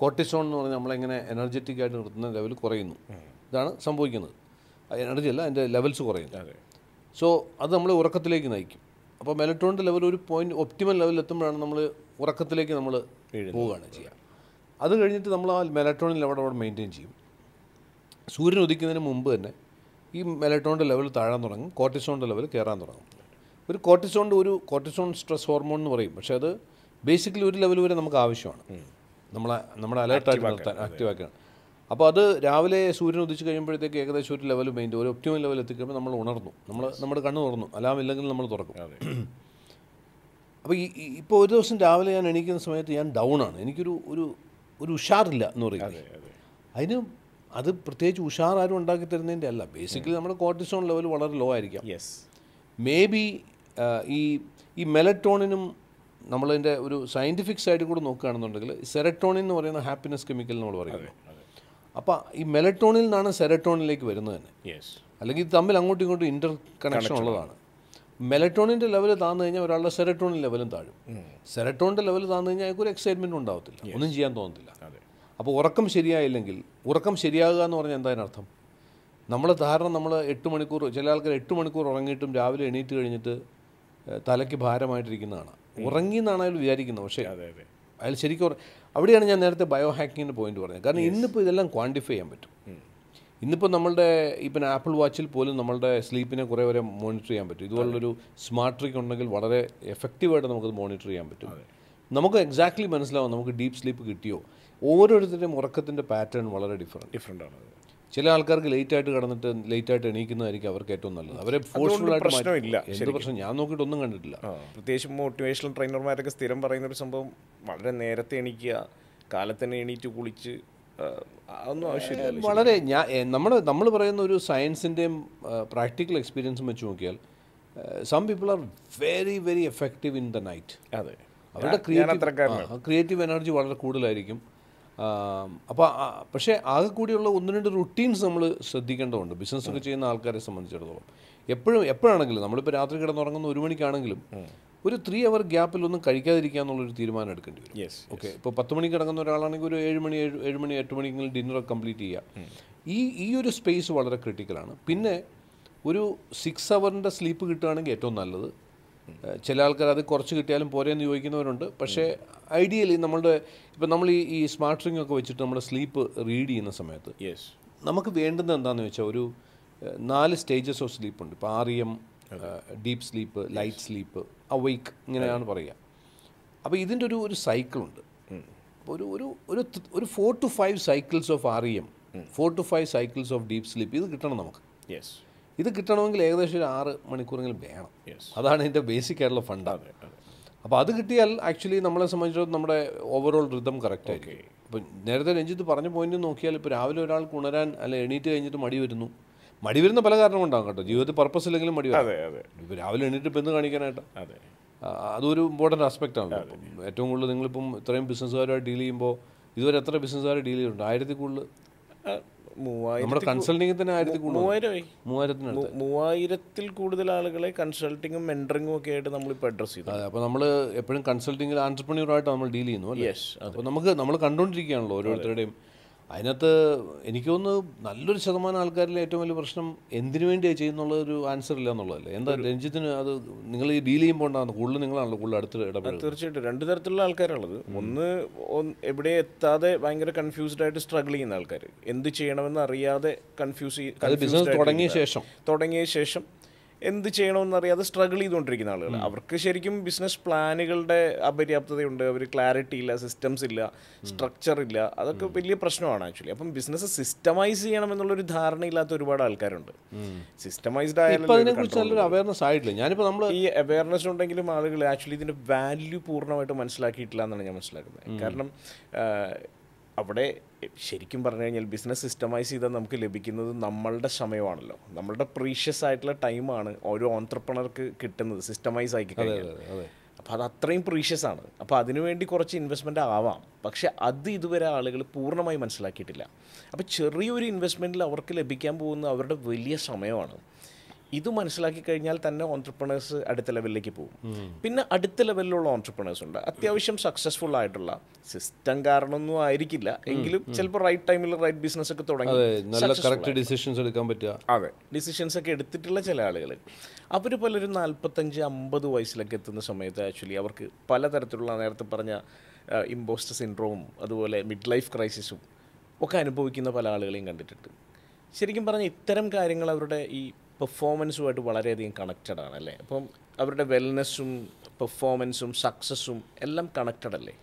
കോർട്ടിസോൺ എന്ന് പറഞ്ഞാൽ നമ്മളെങ്ങനെ എനർജറ്റിക് ആയിട്ട് നിർത്തുന്ന ലെവൽ കുറയുന്നു ഇതാണ് സംഭവിക്കുന്നത് എനർജി അല്ല അതിൻ്റെ ലെവൽസ് കുറയുന്നു സോ അത് നമ്മളെ ഉറക്കത്തിലേക്ക് നയിക്കും അപ്പോൾ മെലക്ട്രോണിൻ്റെ ലെവൽ ഒരു പോയിന്റ് ഒപ്റ്റിമൽ ലെവലിൽ എത്തുമ്പോഴാണ് നമ്മൾ ഉറക്കത്തിലേക്ക് നമ്മൾ പോവുകയാണ് ചെയ്യുക അത് കഴിഞ്ഞിട്ട് നമ്മൾ ആ മെലക്ട്രോണിൻ ലെവൽ അവിടെ മെയിൻറ്റെയിൻ ചെയ്യും സൂര്യൻ ഉദിക്കുന്നതിന് മുമ്പ് തന്നെ ഈ മെലട്ടോണിൻ്റെ ലെവൽ താഴാൻ തുടങ്ങും കോർട്ടിസോണിൻ്റെ ലെവൽ കയറാൻ തുടങ്ങും ഒരു കോർട്ടിസോണിൻ്റെ ഒരു കോർട്ടിസോൺ സ്ട്രെസ് ഹോർമോൺ എന്ന് പറയും പക്ഷേ അത് ബേസിക്കലി ഒരു ലെവൽ വരെ നമുക്ക് ആവശ്യമാണ് നമ്മളെ നമ്മുടെ അലർട്ടായിട്ട് നിർത്താൻ ആക്കുകയാണ് അപ്പോൾ അത് രാവിലെ സൂര്യൻ ഉദിച്ച് കഴിയുമ്പോഴത്തേക്ക് ഏകദേശം ഒരു ലെവൽ മെയിൻ്റെ ഒരു ഒപ്റ്റിമൽ ലെവൽ എത്തിക്കുമ്പോൾ നമ്മൾ ഉണർന്നു നമ്മൾ നമ്മുടെ കണ്ണ് തുറന്നു അലാം ഇല്ലെങ്കിൽ നമ്മൾ തുറക്കും [CLEARS THROAT] അപ്പോൾ ഈ ഇപ്പോൾ ഒരു ദിവസം രാവിലെ ഞാൻ എണീക്കുന്ന സമയത്ത് ഞാൻ ഡൗൺ ആണ് എനിക്കൊരു ഒരു ഒരു ഉഷാറില്ല എന്ന് പറയുന്നത് അതിന് അത് പ്രത്യേകിച്ച് ഉഷാറാരും ഉണ്ടാക്കി തരുന്നതിൻ്റെ അല്ല ബേസിക്കലി നമ്മുടെ കോർട്ടിസോൺ ലെവൽ വളരെ ലോ ആയിരിക്കാം യെസ് മേ ബി ഈ ഈ മെലറ്റോണിനും നമ്മളതിൻ്റെ ഒരു സയൻറ്റിഫിക് സൈഡിൽ കൂടെ നോക്കുകയാണെന്നുണ്ടെങ്കിൽ സെറട്ടോണിൻ എന്ന് പറയുന്ന ഹാപ്പിനെസ് കെമിക്കൽ നമ്മൾ പറയുന്നത് അപ്പോൾ ഈ മെലറ്റോണിൽ നിന്നാണ് സെറട്ടോണിലേക്ക് വരുന്നത് തന്നെ അല്ലെങ്കിൽ തമ്മിൽ അങ്ങോട്ടും ഇങ്ങോട്ടും ഇൻ്റർ കണക്ഷൻ ഉള്ളതാണ് മെലറ്റോണിൻ്റെ ലെവൽ താന്നു കഴിഞ്ഞാൽ ഒരാളുടെ സെറട്ടോണിൻ ലെവലും താഴും സെറട്ടോണിൻ്റെ ലെവൽ താന്നു കഴിഞ്ഞാൽ അയാൾക്ക് ഒരു എക്സൈറ്റ്മെൻറ്റ് ഉണ്ടാവത്തില്ല ഒന്നും ചെയ്യാൻ തോന്നത്തില്ല അപ്പോൾ ഉറക്കം ശരിയായില്ലെങ്കിൽ ഉറക്കം ശരിയാകുക എന്ന് പറഞ്ഞാൽ എന്തായാലും അർത്ഥം നമ്മൾ ധാരണ നമ്മൾ എട്ട് മണിക്കൂർ ചില ആൾക്കാർ എട്ട് മണിക്കൂർ ഉറങ്ങിയിട്ടും രാവിലെ എണീറ്റ് കഴിഞ്ഞിട്ട് തലയ്ക്ക് ഭാരമായിട്ടിരിക്കുന്നതാണ് ഉറങ്ങി എന്നാണ് അതിൽ വിചാരിക്കുന്നത് പക്ഷേ അതെ അതെ അതിൽ ശരിക്കും അവിടെയാണ് ഞാൻ നേരത്തെ ബയോ ഹാക്കിങ്ങിൻ്റെ പോയിന്റ് പറഞ്ഞത് കാരണം ഇന്നിപ്പോൾ ഇതെല്ലാം ക്വാണ്ടിഫൈ ചെയ്യാൻ പറ്റും ഇന്നിപ്പോൾ നമ്മളുടെ ഇപ്പം ആപ്പിൾ വാച്ചിൽ പോലും നമ്മളുടെ സ്ലീപ്പിനെ കുറേ വരെ മോണിറ്റർ ചെയ്യാൻ പറ്റും ഇതുപോലുള്ളൊരു സ്മാർട്ട് ട്രിക്ക് ഉണ്ടെങ്കിൽ വളരെ എഫക്റ്റീവായിട്ട് നമുക്കത് മോണിറ്റർ ചെയ്യാൻ പറ്റും നമുക്ക് എക്സാക്ട്ലി മനസ്സിലാവും നമുക്ക് ഡീപ്പ് സ്ലീപ്പ് കിട്ടിയോ ഓരോരുത്തരുടെയും ഉറക്കത്തിൻ്റെ പാറ്റേൺ വളരെ ഡിഫറെൻറ്റ് ഡിഫറെൻ്റ് ആണ് ചില ആൾക്കാർക്ക് ലേറ്റായിട്ട് ആയിട്ട് കടന്നിട്ട് ലേറ്റായിട്ട് ആയിട്ട് എണീക്കുന്നതായിരിക്കും അവർക്ക് ഏറ്റവും നല്ലത് അവരെ ഫോഴ്സ്ഫുൾ ആയിട്ട് പ്രശ്നമില്ല എന്ത് പ്രശ്നം ഞാൻ നോക്കിയിട്ട് ഒന്നും കണ്ടിട്ടില്ല പ്രത്യേകിച്ച് മോട്ടിവേഷണൽ ട്രെയിനർമാരൊക്കെ സ്ഥിരം പറയുന്ന ഒരു സംഭവം വളരെ നേരത്തെ എണീക്കുക കാലത്തന്നെ എണീറ്റ് കുളിച്ച് അതൊന്നും ആവശ്യമില്ല വളരെ ഞാൻ നമ്മൾ നമ്മൾ പറയുന്ന ഒരു സയൻസിൻ്റെയും പ്രാക്ടിക്കൽ എക്സ്പീരിയൻസും വെച്ച് നോക്കിയാൽ some people are very very effective in the night അതെ അവരുടെ ക്രിയേറ്റീവ് ക്രിയേറ്റീവ് എനർജി വളരെ കൂടുതലായിരിക്കും അപ്പോൾ പക്ഷേ ആകെ കൂടിയുള്ള ഒന്ന് രണ്ട് റുട്ടീൻസ് നമ്മൾ ശ്രദ്ധിക്കേണ്ടതുണ്ട് ബിസിനസ്സൊക്കെ ചെയ്യുന്ന ആൾക്കാരെ സംബന്ധിച്ചിടത്തോളം എപ്പോഴും എപ്പോഴാണെങ്കിലും നമ്മളിപ്പോൾ രാത്രി കിടന്നുറങ്ങുന്ന ഒരു മണിക്കാണെങ്കിലും ഒരു ത്രീ അവർ ഗ്യാപ്പിൽ ഒന്നും കഴിക്കാതിരിക്കുക എന്നുള്ളൊരു തീരുമാനം എടുക്കേണ്ടി വരും യെസ് ഓക്കെ ഇപ്പോൾ പത്ത് മണി കിടക്കുന്ന ഒരാളാണെങ്കിൽ ഒരു ഏഴ് മണി ഏഴ് ഏഴ് മണി എട്ട് മണിക്കെങ്കിലും ഡിന്നർ കംപ്ലീറ്റ് ചെയ്യുക ഈ ഈ ഒരു സ്പേസ് വളരെ ക്രിട്ടിക്കലാണ് പിന്നെ ഒരു സിക്സ് അവറിൻ്റെ സ്ലീപ്പ് കിട്ടുകയാണെങ്കിൽ ഏറ്റവും നല്ലത് ചില ആൾക്കാർ അത് കുറച്ച് കിട്ടിയാലും പോരെയെന്ന് ചോദിക്കുന്നവരുണ്ട് പക്ഷേ ഐഡിയലി നമ്മളുടെ ഇപ്പം നമ്മൾ ഈ ഈ സ്മാർട്ട് റിംഗ് ഒക്കെ വെച്ചിട്ട് നമ്മൾ സ്ലീപ്പ് റീഡ് ചെയ്യുന്ന സമയത്ത് യെസ് നമുക്ക് വേണ്ടുന്നത് എന്താണെന്ന് വെച്ചാൽ ഒരു നാല് സ്റ്റേജസ് ഓഫ് സ്ലീപ്പ് ഉണ്ട് ഇപ്പോൾ R M deep sleep light sleep awake ഇങ്ങനെയാണ് പറയുക അപ്പോൾ ഇതിൻ്റെ ഒരു ഒരു സൈക്കിളുണ്ട് ഒരു ഒരു ഒരു ഒരു four two five cycles of R M four two five cycles of deep sleep ഇത് കിട്ടണം നമുക്ക് യെസ് ഇത് കിട്ടണമെങ്കിൽ ഏകദേശം ഒരു ആറ് മണിക്കൂറെങ്കിലും വേണം അതാണ് ഇതിൻ്റെ ബേസിക് ആയിട്ടുള്ള ഫണ്ടാണ് അപ്പോൾ അത് കിട്ടിയാൽ ആക്ച്വലി നമ്മളെ സംബന്ധിച്ചിടത്തോളം നമ്മുടെ ഓവറോൾ റിതം കറക്റ്റ് ആയിരിക്കും ഇപ്പം നേരത്തെ രഞ്ജിത്ത് പറഞ്ഞ പോയിന്റ് നോക്കിയാൽ ഇപ്പോൾ രാവിലെ ഒരാൾക്ക് ഉണരാൻ അല്ലെ എണീറ്റ് കഴിഞ്ഞിട്ട് മടി വരുന്നു മടി വരുന്ന പല കാരണം ഉണ്ടാകും കേട്ടോ ജീവിതത്തിൽ പർപ്പസ് ഇല്ലെങ്കിലും മടി വരും ഇപ്പോൾ രാവിലെ എണീറ്റ് ഇപ്പം കാണിക്കാനായിട്ട് അതൊരു ഇമ്പോർട്ടൻറ്റ് ആസ്പെക്റ്റ് ആണ് ഏറ്റവും കൂടുതൽ നിങ്ങളിപ്പം ഇത്രയും ബിസിനസ്സുകാരുമായി ഡീൽ ചെയ്യുമ്പോൾ ഇതുവരെ എത്ര ബിസിനസ്സുകാരെ ഡീൽ ചെയ്തിട്ടുണ്ട് ആയിരത്തി കൂടുതൽ മൂവായിരത്തിൽ കൂടുതൽ ആളുകളെ കൺസൾട്ടിങ്ങും മെൻറ്ററിങ്ങും ഒക്കെ ആയിട്ട് നമ്മളിപ്പോൾ അഡ്രസ് ചെയ്തു അതെ അപ്പോൾ നമ്മൾ എപ്പോഴും കൺസൾട്ടിങ്ങിൽ ആയിട്ട് നമ്മൾ ഡീൽ ചെയ്യുന്നു യെസ് അപ്പോൾ നമുക്ക് നമ്മൾ കണ്ടുകൊണ്ടിരിക്കുകയാണല്ലോ ഓരോരുത്തരുടെയും അതിനകത്ത് എനിക്ക് തോന്നുന്നു നല്ലൊരു ശതമാനം ആൾക്കാരിലെ ഏറ്റവും വലിയ പ്രശ്നം എന്തിനു വേണ്ടിയാണ് ചെയ്യുന്നുള്ള ഒരു ആൻസർ ഇല്ല എന്നുള്ളതല്ലേ എന്താ രഞ്ജിത്തിന് അത് നിങ്ങൾ ഈ ഡീൽ ചെയ്യുമ്പോൾ ഉണ്ടാകുന്ന കൂടുതൽ നിങ്ങളാണല്ലോ കൂടുതൽ അടുത്ത് ഇടപെടുന്നത് തീർച്ചയായിട്ടും രണ്ട് തരത്തിലുള്ള ആൾക്കാരാണുള്ളത് ഒന്ന് എവിടെ എത്താതെ ഭയങ്കര കൺഫ്യൂസ്ഡ് ആയിട്ട് സ്ട്രഗിൾ ചെയ്യുന്ന ആൾക്കാർ എന്ത് ചെയ്യണമെന്ന് അറിയാതെ കൺഫ്യൂസ് ബിസിനസ് തുടങ്ങിയ ശേഷം തുടങ്ങിയ ശേഷം എന്ത് ചെയ്യണമെന്നറിയാതെ സ്ട്രഗിൾ ചെയ്തുകൊണ്ടിരിക്കുന്ന ആളുകൾ അവർക്ക് ശരിക്കും ബിസിനസ് പ്ലാനുകളുടെ അപര്യാപ്തതയുണ്ട് അവർ ക്ലാരിറ്റി ഇല്ല സിസ്റ്റംസ് ഇല്ല സ്ട്രക്ചർ ഇല്ല അതൊക്കെ വലിയ പ്രശ്നമാണ് ആക്ച്വലി അപ്പം ബിസിനസ് സിസ്റ്റമൈസ് ചെയ്യണം എന്നുള്ളൊരു ധാരണയില്ലാത്ത ഒരുപാട് ആൾക്കാരുണ്ട് സിസ്റ്റമൈസ്ഡ് ആയാലും അവയർനെസ് ആയിട്ടില്ല ഞാനിപ്പോൾ നമ്മൾ ഈ അവയർനെസ് ഉണ്ടെങ്കിലും ആളുകൾ ആക്ച്വലി ഇതിൻ്റെ വാല്യൂ പൂർണ്ണമായിട്ട് മനസ്സിലാക്കിയിട്ടില്ല എന്നാണ് ഞാൻ മനസ്സിലാക്കുന്നത് കാരണം അവിടെ ശരിക്കും പറഞ്ഞു കഴിഞ്ഞാൽ ബിസിനസ് സിസ്റ്റമൈസ് ചെയ്താൽ നമുക്ക് ലഭിക്കുന്നത് നമ്മളുടെ സമയമാണല്ലോ നമ്മളുടെ പ്രീഷ്യസ് ആയിട്ടുള്ള ടൈമാണ് ഓരോ ഓൺട്രപ്രണർക്ക് കിട്ടുന്നത് സിസ്റ്റമൈസ് ആയി കഴിഞ്ഞാൽ അപ്പോൾ അത് അത്രയും പ്രീഷ്യസ് ആണ് അപ്പോൾ അതിനുവേണ്ടി കുറച്ച് ഇൻവെസ്റ്റ്മെൻ്റ് ആവാം പക്ഷേ അത് ഇതുവരെ ആളുകൾ പൂർണ്ണമായി മനസ്സിലാക്കിയിട്ടില്ല അപ്പോൾ ചെറിയൊരു ഇൻവെസ്റ്റ്മെൻറ്റിൽ അവർക്ക് ലഭിക്കാൻ പോകുന്ന അവരുടെ വലിയ സമയമാണ് ഇത് മനസ്സിലാക്കി കഴിഞ്ഞാൽ തന്നെ ഓൺട്രപ്രണേഴ്സ് അടുത്ത ലെവലിലേക്ക് പോകും പിന്നെ അടുത്ത ലെവലിലുള്ള ഓൺട്രപ്രണേഴ്സ് ഉണ്ട് അത്യാവശ്യം സക്സസ്ഫുൾ ആയിട്ടുള്ള സിസ്റ്റം കാരണമൊന്നും ആയിരിക്കില്ല എങ്കിലും ചിലപ്പോൾ റൈറ്റ് ടൈമിൽ റൈറ്റ് ബിസിനസ് ഒക്കെ തുടങ്ങി നല്ല ഡിസിഷൻസ് എടുക്കാൻ പറ്റുക അതെ ഡിസിഷൻസ് ഒക്കെ എടുത്തിട്ടുള്ള ചില ആളുകൾ അവർ പലരും നാൽപ്പത്തഞ്ച് അമ്പത് വയസ്സിലൊക്കെ എത്തുന്ന സമയത്ത് ആക്ച്വലി അവർക്ക് പലതരത്തിലുള്ള നേരത്തെ പറഞ്ഞ ഇമ്പോസ്റ്റർ സിൻഡ്രോവും അതുപോലെ മിഡ് ലൈഫ് ക്രൈസിസും ഒക്കെ അനുഭവിക്കുന്ന പല ആളുകളെയും കണ്ടിട്ടുണ്ട് ശരിക്കും പറഞ്ഞാൽ ഇത്തരം കാര്യങ്ങൾ അവരുടെ ഈ പെർഫോമൻസുമായിട്ട് വളരെയധികം കണക്റ്റഡ് ആണ് അല്ലേ അപ്പം അവരുടെ വെൽനെസ്സും പെർഫോമൻസും സക്സസ്സും എല്ലാം കണക്റ്റഡ് അല്ലേ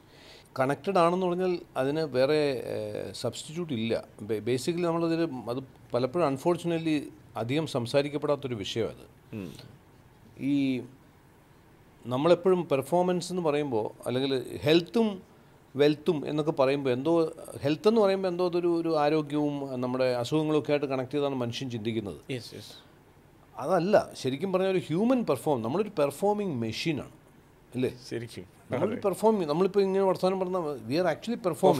കണക്റ്റഡ് ആണെന്ന് പറഞ്ഞാൽ അതിന് വേറെ സബ്സ്റ്റിറ്റ്യൂട്ട് ഇല്ല ബേസിക്കലി നമ്മളതിൽ അത് പലപ്പോഴും അൺഫോർച്ചുനേറ്റ്ലി അധികം സംസാരിക്കപ്പെടാത്തൊരു വിഷയമാണ് ഈ നമ്മളെപ്പോഴും പെർഫോമൻസ് എന്ന് പറയുമ്പോൾ അല്ലെങ്കിൽ ഹെൽത്തും വെൽത്തും എന്നൊക്കെ പറയുമ്പോൾ എന്തോ ഹെൽത്ത് എന്ന് പറയുമ്പോൾ എന്തോ അതൊരു ഒരു ആരോഗ്യവും നമ്മുടെ അസുഖങ്ങളൊക്കെ ആയിട്ട് കണക്ട് ചെയ്താണ് മനുഷ്യൻ ചിന്തിക്കുന്നത് യെസ് യെസ് അതല്ല ശരിക്കും പറഞ്ഞാൽ ഒരു ഹ്യൂമൻ പെർഫോം നമ്മളൊരു പെർഫോമിങ് മെഷീനാണ് അല്ലേ ശരിക്കും നമ്മൾ പെർഫോമിങ് നമ്മളിപ്പോൾ ഇങ്ങനെ വർത്തമാനം പറഞ്ഞ വി ആർ ആക്ച്വലി പെർഫോം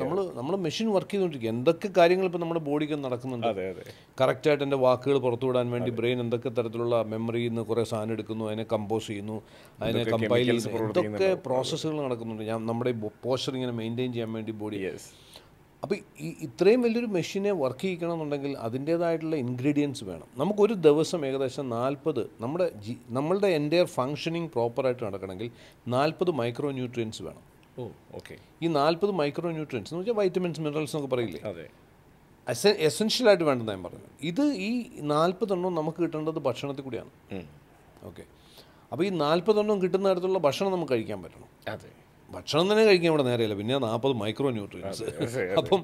നമ്മൾ നമ്മൾ മെഷീൻ വർക്ക് ചെയ്തുകൊണ്ടിരിക്കുക എന്തൊക്കെ കാര്യങ്ങൾ ഇപ്പോൾ നമ്മുടെ ബോഡിക്ക് നടക്കുന്നുണ്ട് കറക്റ്റായിട്ട് എൻ്റെ വാക്കുകൾ പുറത്തു വിടാൻ വേണ്ടി ബ്രെയിൻ എന്തൊക്കെ തരത്തിലുള്ള മെമ്മറിയിൽ നിന്ന് കുറേ സാധനം എടുക്കുന്നു അതിനെ കമ്പോസ് ചെയ്യുന്നു അതിനെ കമ്പൈൽ ചെയ്യുന്നു എന്തൊക്കെ പ്രോസസ്സുകൾ നടക്കുന്നുണ്ട് ഞാൻ നമ്മുടെ പോസ്റ്റർ ഇങ്ങനെ മെയിൻറ്റെയിൻ ചെയ്യാൻ വേണ്ടി ബോഡി അപ്പോൾ ഈ ഇത്രയും വലിയൊരു മെഷീനെ വർക്ക് ചെയ്യിക്കണം എന്നുണ്ടെങ്കിൽ അതിൻ്റേതായിട്ടുള്ള ഇൻഗ്രീഡിയൻസ് വേണം നമുക്കൊരു ദിവസം ഏകദേശം നാൽപ്പത് നമ്മുടെ ജി നമ്മളുടെ എൻ്റെ ഫങ്ഷനിങ് പ്രോപ്പറായിട്ട് നടക്കണമെങ്കിൽ നാൽപ്പത് മൈക്രോ ന്യൂട്രിയൻസ് വേണം ഓ ഓക്കെ ഈ നാൽപ്പത് മൈക്രോ ന്യൂട്രിയൻസ് എന്ന് വെച്ചാൽ വൈറ്റമിൻസ് മിനറൽസ് എന്നൊക്കെ പറയില്ലേ അതെ എസെൻഷ്യലായിട്ട് വേണ്ടത് ഞാൻ പറഞ്ഞു ഇത് ഈ നാൽപ്പതെണ്ണം നമുക്ക് കിട്ടേണ്ടത് ഭക്ഷണത്തിൽ കൂടിയാണ് ഓക്കെ അപ്പോൾ ഈ നാൽപ്പതെണ്ണം കിട്ടുന്ന തരത്തിലുള്ള ഭക്ഷണം നമുക്ക് കഴിക്കാൻ പറ്റണം അതെ ഭക്ഷണം തന്നെ കഴിക്കാൻ ഇവിടെ നേരെയല്ല പിന്നെ നാൽപ്പത് മൈക്രോ ന്യൂട്രിയൻസ് അപ്പം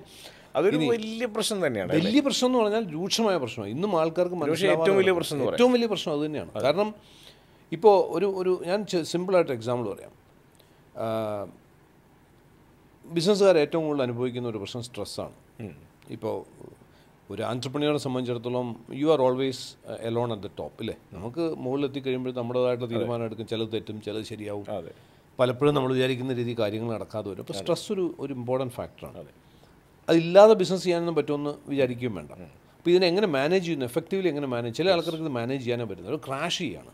അതൊരു വലിയ പ്രശ്നം തന്നെയാണ് വലിയ പ്രശ്നം എന്ന് പറഞ്ഞാൽ രൂക്ഷമായ പ്രശ്നമാണ് ഇന്നും ആൾക്കാർക്ക് ഏറ്റവും വലിയ പ്രശ്നം ഏറ്റവും വലിയ പ്രശ്നം അത് തന്നെയാണ് കാരണം ഇപ്പോൾ ഒരു ഒരു ഞാൻ സിമ്പിളായിട്ട് എക്സാമ്പിൾ പറയാം ബിസിനസ്സുകാർ ഏറ്റവും കൂടുതൽ അനുഭവിക്കുന്ന ഒരു പ്രശ്നം സ്ട്രെസ്സാണ് ഇപ്പോൾ ഒരു ആൻറ്റർപ്രണിയറെ സംബന്ധിച്ചിടത്തോളം you are always alone at the top അല്ലേ നമുക്ക് മുകളിലെത്തി കഴിയുമ്പോൾ നമ്മുടേതായിട്ടുള്ള തീരുമാനം എടുക്കും ചിലത് തെറ്റും ചിലത് ശരിയാവും പലപ്പോഴും നമ്മൾ വിചാരിക്കുന്ന രീതി കാര്യങ്ങൾ നടക്കാതെ വരും അപ്പോൾ സ്ട്രെസ് ഒരു ഒരു ഇമ്പോർട്ടൻറ്റ് ഫാക്ടറാണ് അതില്ലാതെ ബിസിനസ് ചെയ്യാനൊന്നും പറ്റുമെന്ന് വിചാരിക്കുകയും വേണ്ട അപ്പോൾ ഇതിനെങ്ങനെ മാനേജ് ചെയ്യുന്നു എഫക്റ്റീവ്ലി എങ്ങനെ മാനേജ് ചില ആൾക്കാർക്ക് ഇത് മാനേജ് ചെയ്യാനേ പറ്റുന്നത് ഒരു ക്രാഷ് ചെയ്യാണ്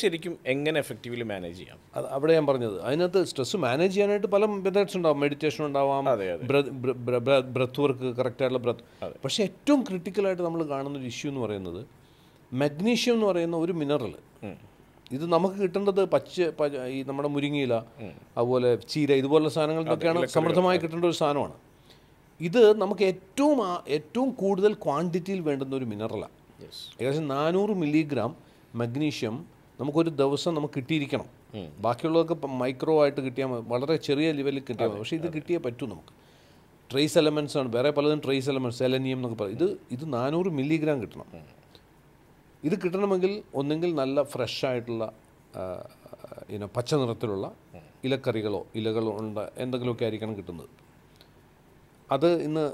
ശരിക്കും എങ്ങനെ എഫക്റ്റീവ്ലി മാനേജ് ചെയ്യാം അത് അവിടെ ഞാൻ പറഞ്ഞത് അതിനകത്ത് സ്ട്രെസ് മാനേജ് ചെയ്യാനായിട്ട് പല മെത്തേഡ്സ് ഉണ്ടാവും മെഡിറ്റേഷൻ ഉണ്ടാവാം ബ്രത്ത് വർക്ക് കറക്റ്റായിട്ടുള്ള ബ്രത്ത് പക്ഷേ ഏറ്റവും ക്രിട്ടിക്കലായിട്ട് നമ്മൾ കാണുന്ന ഒരു ഇഷ്യൂ എന്ന് പറയുന്നത് മഗ്നീഷ്യം എന്ന് പറയുന്ന ഒരു മിനറൽ ഇത് നമുക്ക് കിട്ടേണ്ടത് പച്ച ഈ നമ്മുടെ മുരിങ്ങയില അതുപോലെ ചീര ഇതുപോലുള്ള സാധനങ്ങളിലൊക്കെയാണ് സമൃദ്ധമായി കിട്ടേണ്ട ഒരു സാധനമാണ് ഇത് നമുക്ക് ഏറ്റവും ഏറ്റവും കൂടുതൽ ക്വാണ്ടിറ്റിയിൽ വേണ്ടുന്ന ഒരു മിനറലാണ് ഏകദേശം നാനൂറ് മില്ലിഗ്രാം മഗ്നീഷ്യം നമുക്കൊരു ദിവസം നമുക്ക് കിട്ടിയിരിക്കണം ബാക്കിയുള്ളതൊക്കെ മൈക്രോ ആയിട്ട് കിട്ടിയാൽ വളരെ ചെറിയ ലെവലിൽ കിട്ടിയാൽ മതി പക്ഷേ ഇത് കിട്ടിയേ പറ്റൂ നമുക്ക് ട്രേസ് എലമെൻസ് ആണ് വേറെ പലതും ട്രേസ് എലമെൻസ് സെലനിയം എന്നൊക്കെ പറയും ഇത് ഇത് നാനൂറ് മില്ലിഗ്രാം കിട്ടണം ഇത് കിട്ടണമെങ്കിൽ ഒന്നെങ്കിൽ നല്ല ഫ്രഷ് ആയിട്ടുള്ള ഇനം പച്ച നിറത്തിലുള്ള ഇലക്കറികളോ ഇലകളോ ഉണ്ട് എന്തെങ്കിലുമൊക്കെ ആയിരിക്കണം കിട്ടുന്നത് അത് ഇന്ന്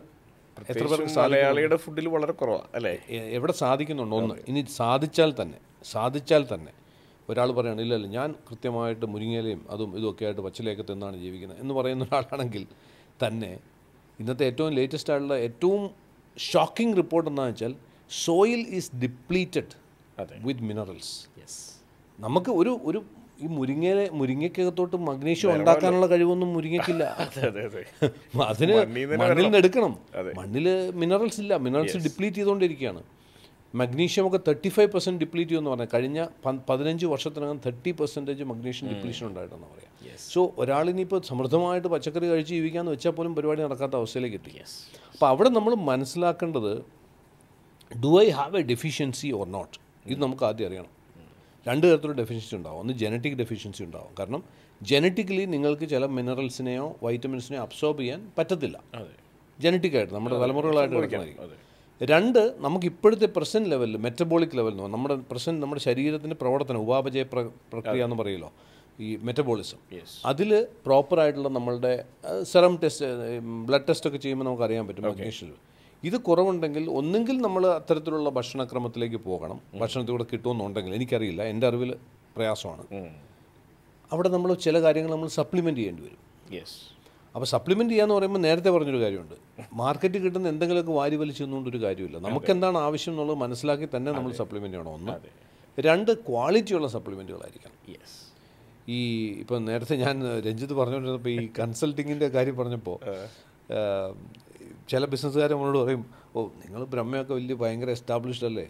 എത്ര പേർക്ക് മലയാളിയുടെ ഫുഡിൽ വളരെ കുറവാണ് അല്ലേ എവിടെ സാധിക്കുന്നുണ്ടോ ഒന്ന് ഇനി സാധിച്ചാൽ തന്നെ സാധിച്ചാൽ തന്നെ ഒരാൾ പറയുകയാണ് ഇല്ല ഞാൻ കൃത്യമായിട്ട് മുരിങ്ങയിലയും അതും ഇതുമൊക്കെ ആയിട്ട് പച്ചിലയൊക്കെ തിന്നാണ് ജീവിക്കുന്നത് എന്ന് പറയുന്ന ഒരാളാണെങ്കിൽ തന്നെ ഇന്നത്തെ ഏറ്റവും ലേറ്റസ്റ്റ് ആയിട്ടുള്ള ഏറ്റവും ഷോക്കിംഗ് റിപ്പോർട്ട് എന്താണെന്ന് വെച്ചാൽ soil is depleted with minerals yes നമുക്ക് ഒരു ഒരു ഈ മുരിങ്ങ മുരിങ്ങക്കകത്തോട്ട് മഗ്നീഷ്യം ഉണ്ടാക്കാനുള്ള കഴിവൊന്നും മുരിങ്ങക്കില്ല [LAUGHS] അതിന് മണ്ണിൽ നിന്ന് എടുക്കണം മണ്ണിൽ മിനറൽസ് ഇല്ല മിനറൽസ് ഡിപ്ലീറ്റ് ചെയ്തുകൊണ്ടിരിക്കുകയാണ് മഗ്നീഷ്യം ഒക്കെ തേർട്ടി ഫൈവ് പെർസെൻറ്റ് ഡിപ്ലീറ്റ് ചെയ്യുമെന്ന് പറഞ്ഞാൽ കഴിഞ്ഞ പതിനഞ്ച് വർഷത്തിനകം തേർട്ടി പെർസെൻറ്റേജ് മഗ്നീഷ്യം ഡിപ്ലീഷൻ ഉണ്ടായിട്ടെന്ന് പറയാം സോ ഒരാളിനിപ്പോൾ സമൃദ്ധമായിട്ട് പച്ചക്കറി കഴിച്ച് ജീവിക്കാമെന്ന് വെച്ചാൽ പോലും പരിപാടി നടക്കാത്ത അവസ്ഥയിലേക്ക് എത്തിക്കാം അപ്പോൾ അവിടെ നമ്മൾ മനസ്സിലാക്കേണ്ടത് do I have a deficiency or not ഇത് നമുക്ക് ആദ്യം അറിയണം രണ്ട് തരത്തിലുള്ള ഡെഫിഷ്യൻസി ഉണ്ടാവും ഒന്ന് ജനറ്റിക് ഡെഫിഷ്യൻസി ഉണ്ടാവും കാരണം ജനറ്റിക്കലി നിങ്ങൾക്ക് ചില മിനറൽസിനെയോ വൈറ്റമിൻസിനെയോ അബ്സോർബ് ചെയ്യാൻ പറ്റത്തില്ല ജനറ്റിക്കായിട്ട് നമ്മുടെ തലമുറകളായിട്ട് കിടക്കണമായിരിക്കും രണ്ട് നമുക്ക് ഇപ്പോഴത്തെ പ്രസൻറ്റ് ലെവലിൽ മെറ്റബോളിക് ലെവലിൽ നിന്ന് നമ്മുടെ പ്രസൻറ്റ് നമ്മുടെ ശരീരത്തിൻ്റെ പ്രവർത്തനം ഉപാപചയ പ്രക്രിയ എന്ന് പറയുമല്ലോ ഈ മെറ്റബോളിസം അതിൽ പ്രോപ്പറായിട്ടുള്ള നമ്മളുടെ സെറം ടെസ്റ്റ് ബ്ലഡ് ടെസ്റ്റ് ഒക്കെ ചെയ്യുമ്പോൾ നമുക്ക് അറിയാൻ പറ്റും മഗ്നീഷ്യം ഇത് കുറവുണ്ടെങ്കിൽ ഒന്നെങ്കിൽ നമ്മൾ അത്തരത്തിലുള്ള ഭക്ഷണക്രമത്തിലേക്ക് പോകണം ഭക്ഷണത്തിലൂടെ കിട്ടുമെന്നുണ്ടെങ്കിൽ എനിക്കറിയില്ല എൻ്റെ അറിവിൽ പ്രയാസമാണ് അവിടെ നമ്മൾ ചില കാര്യങ്ങൾ നമ്മൾ സപ്ലിമെൻ്റ് ചെയ്യേണ്ടി വരും യെസ് അപ്പോൾ സപ്ലിമെൻ്റ് ചെയ്യാന്ന് പറയുമ്പോൾ നേരത്തെ പറഞ്ഞൊരു കാര്യമുണ്ട് മാർക്കറ്റിൽ കിട്ടുന്ന എന്തെങ്കിലുമൊക്കെ വാരി വലിച്ചൊന്നുകൊണ്ടൊരു കാര്യമില്ല നമുക്ക് എന്താണ് ആവശ്യം എന്നുള്ളത് മനസ്സിലാക്കി തന്നെ നമ്മൾ സപ്ലിമെൻ്റ് ചെയ്യണം ഒന്ന് രണ്ട് ക്വാളിറ്റിയുള്ള സപ്ലിമെൻറ്റുകളായിരിക്കണം യെസ് ഈ ഇപ്പം നേരത്തെ ഞാൻ രഞ്ജിത്ത് പറഞ്ഞുകൊണ്ടിരുന്നപ്പോൾ ഈ കൺസൾട്ടിങ്ങിൻ്റെ കാര്യം പറഞ്ഞപ്പോൾ ചില ബിസിനസ്സുകാർ നമ്മളോട് പറയും ഓ നിങ്ങൾ ബ്രഹ്മയൊക്കെ വലിയ ഭയങ്കര എസ്റ്റാബ്ലിഷ്ഡ് അല്ലേ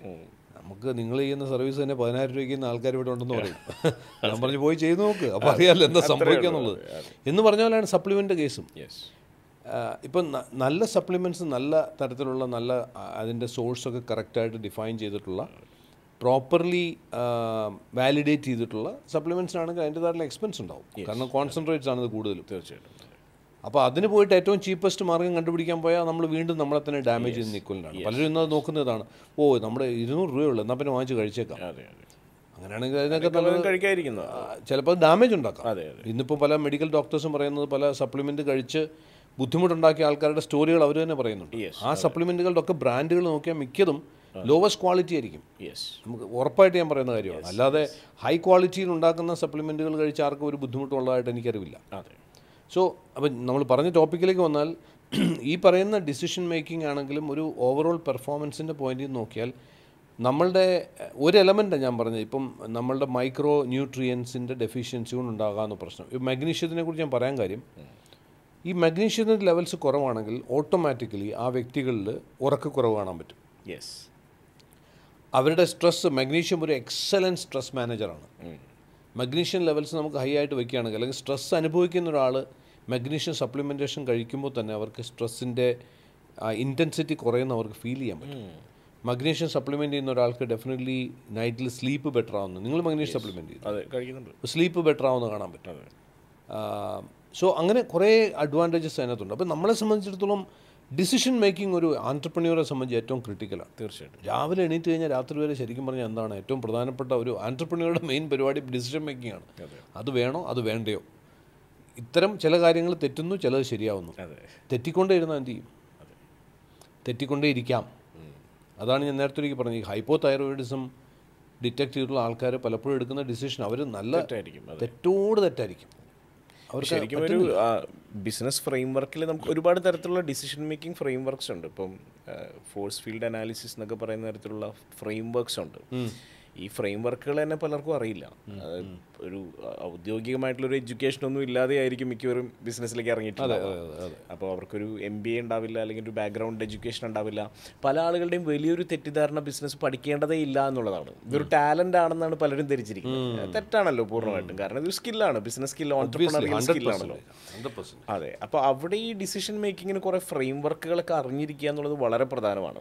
നമുക്ക് നിങ്ങൾ ചെയ്യുന്ന സർവീസ് തന്നെ പതിനായിരം രൂപയ്ക്ക് ഇന്ന് ആൾക്കാർ ഇവിടെ ഉണ്ടെന്ന് പറയും [LAUGHS] ഞാൻ പറഞ്ഞു പോയി ചെയ്ത് നോക്ക് അപ്പോൾ അറിയാമല്ലോ എന്താ സംഭവിക്കുക എന്നുള്ളത് എന്ന് പറഞ്ഞ പോലെയാണ് സപ്ലിമെൻ്റ് കേസും ഇപ്പം നല്ല സപ്ലിമെൻറ്റ്സ് നല്ല തരത്തിലുള്ള നല്ല അതിൻ്റെ സോഴ്സൊക്കെ കറക്റ്റായിട്ട് ഡിഫൈൻ ചെയ്തിട്ടുള്ള പ്രോപ്പർലി വാലിഡേറ്റ് ചെയ്തിട്ടുള്ള സപ്ലിമെൻറ്റ്സ് ആണെങ്കിൽ അതിൻ്റെതായിട്ടുള്ള എക്സ്പെൻസ് ഉണ്ടാവും കാരണം കോൺസെൻട്രേറ്റ്സ് ആണ് ഇത് കൂടുതലും തീർച്ചയായിട്ടും അപ്പോൾ അതിന് പോയിട്ട് ഏറ്റവും ചീപ്പസ്റ്റ് മാർഗം കണ്ടുപിടിക്കാൻ പോയാൽ നമ്മൾ വീണ്ടും നമ്മളെ തന്നെ ഡാമേജ് ചെയ്ത് നിൽക്കുന്നതാണ് പലരും ഇന്നത് നോക്കുന്നതാണ് ഓ നമ്മുടെ ഇരുന്നൂറ് രൂപയുള്ളൂ എന്നാൽ പിന്നെ വാങ്ങിച്ച് കഴിച്ചേക്കാം അങ്ങനെയാണെങ്കിൽ അതിനൊക്കെ കഴിക്കാതിരിക്കുന്നത് ചിലപ്പോൾ ഡാമേജ് ഉണ്ടാക്കാം അതെ ഇന്നിപ്പോൾ പല മെഡിക്കൽ ഡോക്ടേഴ്സും പറയുന്നത് പല സപ്ലിമെൻറ്റ് കഴിച്ച് ബുദ്ധിമുട്ടുണ്ടാക്കിയ ആൾക്കാരുടെ സ്റ്റോറികൾ അവർ തന്നെ പറയുന്നുണ്ട് ആ സപ്ലിമെന്റുകളുടെ ഒക്കെ ബ്രാൻഡുകൾ നോക്കിയാൽ മിക്കതും ലോവസ്റ്റ് ക്വാളിറ്റി ആയിരിക്കും നമുക്ക് ഉറപ്പായിട്ട് ഞാൻ പറയുന്ന കാര്യമാണ് അല്ലാതെ ഹൈ ക്വാളിറ്റിയിൽ ഉണ്ടാക്കുന്ന സപ്ലിമെൻറ്റുകൾ കഴിച്ച് ആർക്കും ഒരു ബുദ്ധിമുട്ടുള്ളതായിട്ട് എനിക്കറിവില്ല അതെ സോ അപ്പം നമ്മൾ പറഞ്ഞ ടോപ്പിക്കിലേക്ക് വന്നാൽ ഈ പറയുന്ന ഡിസിഷൻ മേക്കിംഗ് ആണെങ്കിലും ഒരു ഓവറോൾ പെർഫോമൻസിൻ്റെ പോയിന്റിൽ നോക്കിയാൽ നമ്മളുടെ ഒരു എലമെൻ്റ് ഞാൻ പറഞ്ഞത് ഇപ്പം നമ്മളുടെ മൈക്രോ ന്യൂട്രിയൻസിൻ്റെ ഡെഫിഷ്യൻസി കൊണ്ടുണ്ടാകാവുന്ന പ്രശ്നം ഈ മഗ്നീഷ്യത്തിനെ കുറിച്ച് ഞാൻ പറയാൻ കാര്യം ഈ മഗ്നീഷ്യത്തിൻ്റെ ലെവൽസ് കുറവാണെങ്കിൽ ഓട്ടോമാറ്റിക്കലി ആ വ്യക്തികളിൽ ഉറക്കക്കുറവ് കാണാൻ പറ്റും യെസ് അവരുടെ സ്ട്രെസ് മഗ്നീഷ്യം ഒരു എക്സലൻസ് സ്ട്രെസ് മാനേജറാണ് മഗ്നീഷ്യൻ ലെവൽസ് നമുക്ക് ഹൈ ആയിട്ട് വയ്ക്കുകയാണെങ്കിൽ അല്ലെങ്കിൽ സ്ട്രെസ് അനുഭവിക്കുന്ന ഒരാൾ മഗ്നീഷ്യം സപ്ലിമെൻറ്റേഷൻ കഴിക്കുമ്പോൾ തന്നെ അവർക്ക് സ്ട്രെസ്സിൻ്റെ ഇൻറ്റൻസിറ്റി കുറയുന്ന അവർക്ക് ഫീൽ ചെയ്യാൻ പറ്റും മഗ്നീഷ്യം സപ്ലിമെൻ്റ് ചെയ്യുന്ന ഒരാൾക്ക് ഡെഫിനറ്റ്ലി നൈറ്റിൽ സ്ലീപ്പ് ബെറ്റർ ആവുന്നു നിങ്ങൾ മഗ്നീഷ്യം സപ്ലിമെൻ്റ് ചെയ്യുന്നു സ്ലീപ്പ് ബെറ്റർ ആവുന്ന കാണാൻ പറ്റും സോ അങ്ങനെ കുറേ അഡ്വാൻറ്റേജസ് അതിനകത്തുണ്ട് അപ്പോൾ നമ്മളെ സംബന്ധിച്ചിടത്തോളം ഡിസിഷൻ മേക്കിംഗ് ഒരു ആൻറ്റർപ്രണ്യൂറെ സംബന്ധിച്ച് ഏറ്റവും ക്രിട്ടിക്കലാണ് തീർച്ചയായിട്ടും രാവിലെ എണീറ്റ് കഴിഞ്ഞാൽ രാത്രി വരെ ശരിക്കും പറഞ്ഞാൽ എന്താണ് ഏറ്റവും പ്രധാനപ്പെട്ട ഒരു ആൻറ്റർപ്രണ്യൂറുടെ മെയിൻ പരിപാടി ഡിസിഷൻ മേക്കിംഗ് ആണ് അത് വേണോ അത് വേണ്ടയോ ഇത്തരം ചില കാര്യങ്ങൾ തെറ്റുന്നു ചിലത് ശരിയാവുന്നു തെറ്റിക്കൊണ്ടേ ഇരുന്നാൽ എന്ത് ചെയ്യും തെറ്റിക്കൊണ്ടേ ഇരിക്കാം അതാണ് ഞാൻ നേരത്തെ ഒരിക്കൽ പറഞ്ഞത് ഈ ഹൈപ്പോ തൈറോയിഡിസം ഡിറ്റക്ട് ചെയ്തിട്ടുള്ള ആൾക്കാർ പലപ്പോഴും എടുക്കുന്ന ഡിസിഷൻ അവർ നല്ല തെറ്റായിരിക്കും തെറ്റോട് തെറ്റായിരിക്കും ശരിക്കും ഒരു ബിസിനസ് ഫ്രെയിം വർക്കിൽ നമുക്ക് ഒരുപാട് തരത്തിലുള്ള ഡിസിഷൻ മേക്കിംഗ് ഫ്രെയിം വർക്ക്സ് ഉണ്ട് ഇപ്പം ഫോഴ്സ് ഫീൽഡ് അനാലിസിസ് എന്നൊക്കെ പറയുന്ന തരത്തിലുള്ള ഫ്രെയിം വർക്ക്സ് ഉണ്ട് ഈ ഫ്രെയിം വർക്കുകൾ തന്നെ പലർക്കും അറിയില്ല ഒരു ഔദ്യോഗികമായിട്ടുള്ളൊരു എഡ്യൂക്കേഷൻ ഒന്നും ഇല്ലാതെ ആയിരിക്കും മിക്കവരും ബിസിനസ്സിലേക്ക് ഇറങ്ങിയിട്ടുള്ളത് അപ്പോൾ അവർക്കൊരു എം ബി എ ഉണ്ടാവില്ല അല്ലെങ്കിൽ ഒരു ബാക്ക്ഗ്രൗണ്ട് എഡ്യൂക്കേഷൻ ഉണ്ടാവില്ല പല ആളുകളുടെയും വലിയൊരു തെറ്റിദ്ധാരണ ബിസിനസ് പഠിക്കേണ്ടതേ ഇല്ല എന്നുള്ളതാണ് ഇതൊരു ടാലന്റ് ആണെന്നാണ് പലരും ധരിച്ചിരിക്കുന്നത് തെറ്റാണല്ലോ പൂർണ്ണമായിട്ടും കാരണം ഇതൊരു സ്കില്ലാണ് ബിസിനസ് സ്കിൽ ഓൺടർപ്രണറിയൽ സ്കില്ലാണല്ലോ അതെ അപ്പോൾ അവിടെ ഈ ഡിസിഷൻ മേക്കിങ്ങിന് കുറേ ഫ്രെയിം വർക്കുകളൊക്കെ അറിഞ്ഞിരിക്കുക എന്നുള്ളത് വളരെ പ്രധാനമാണ്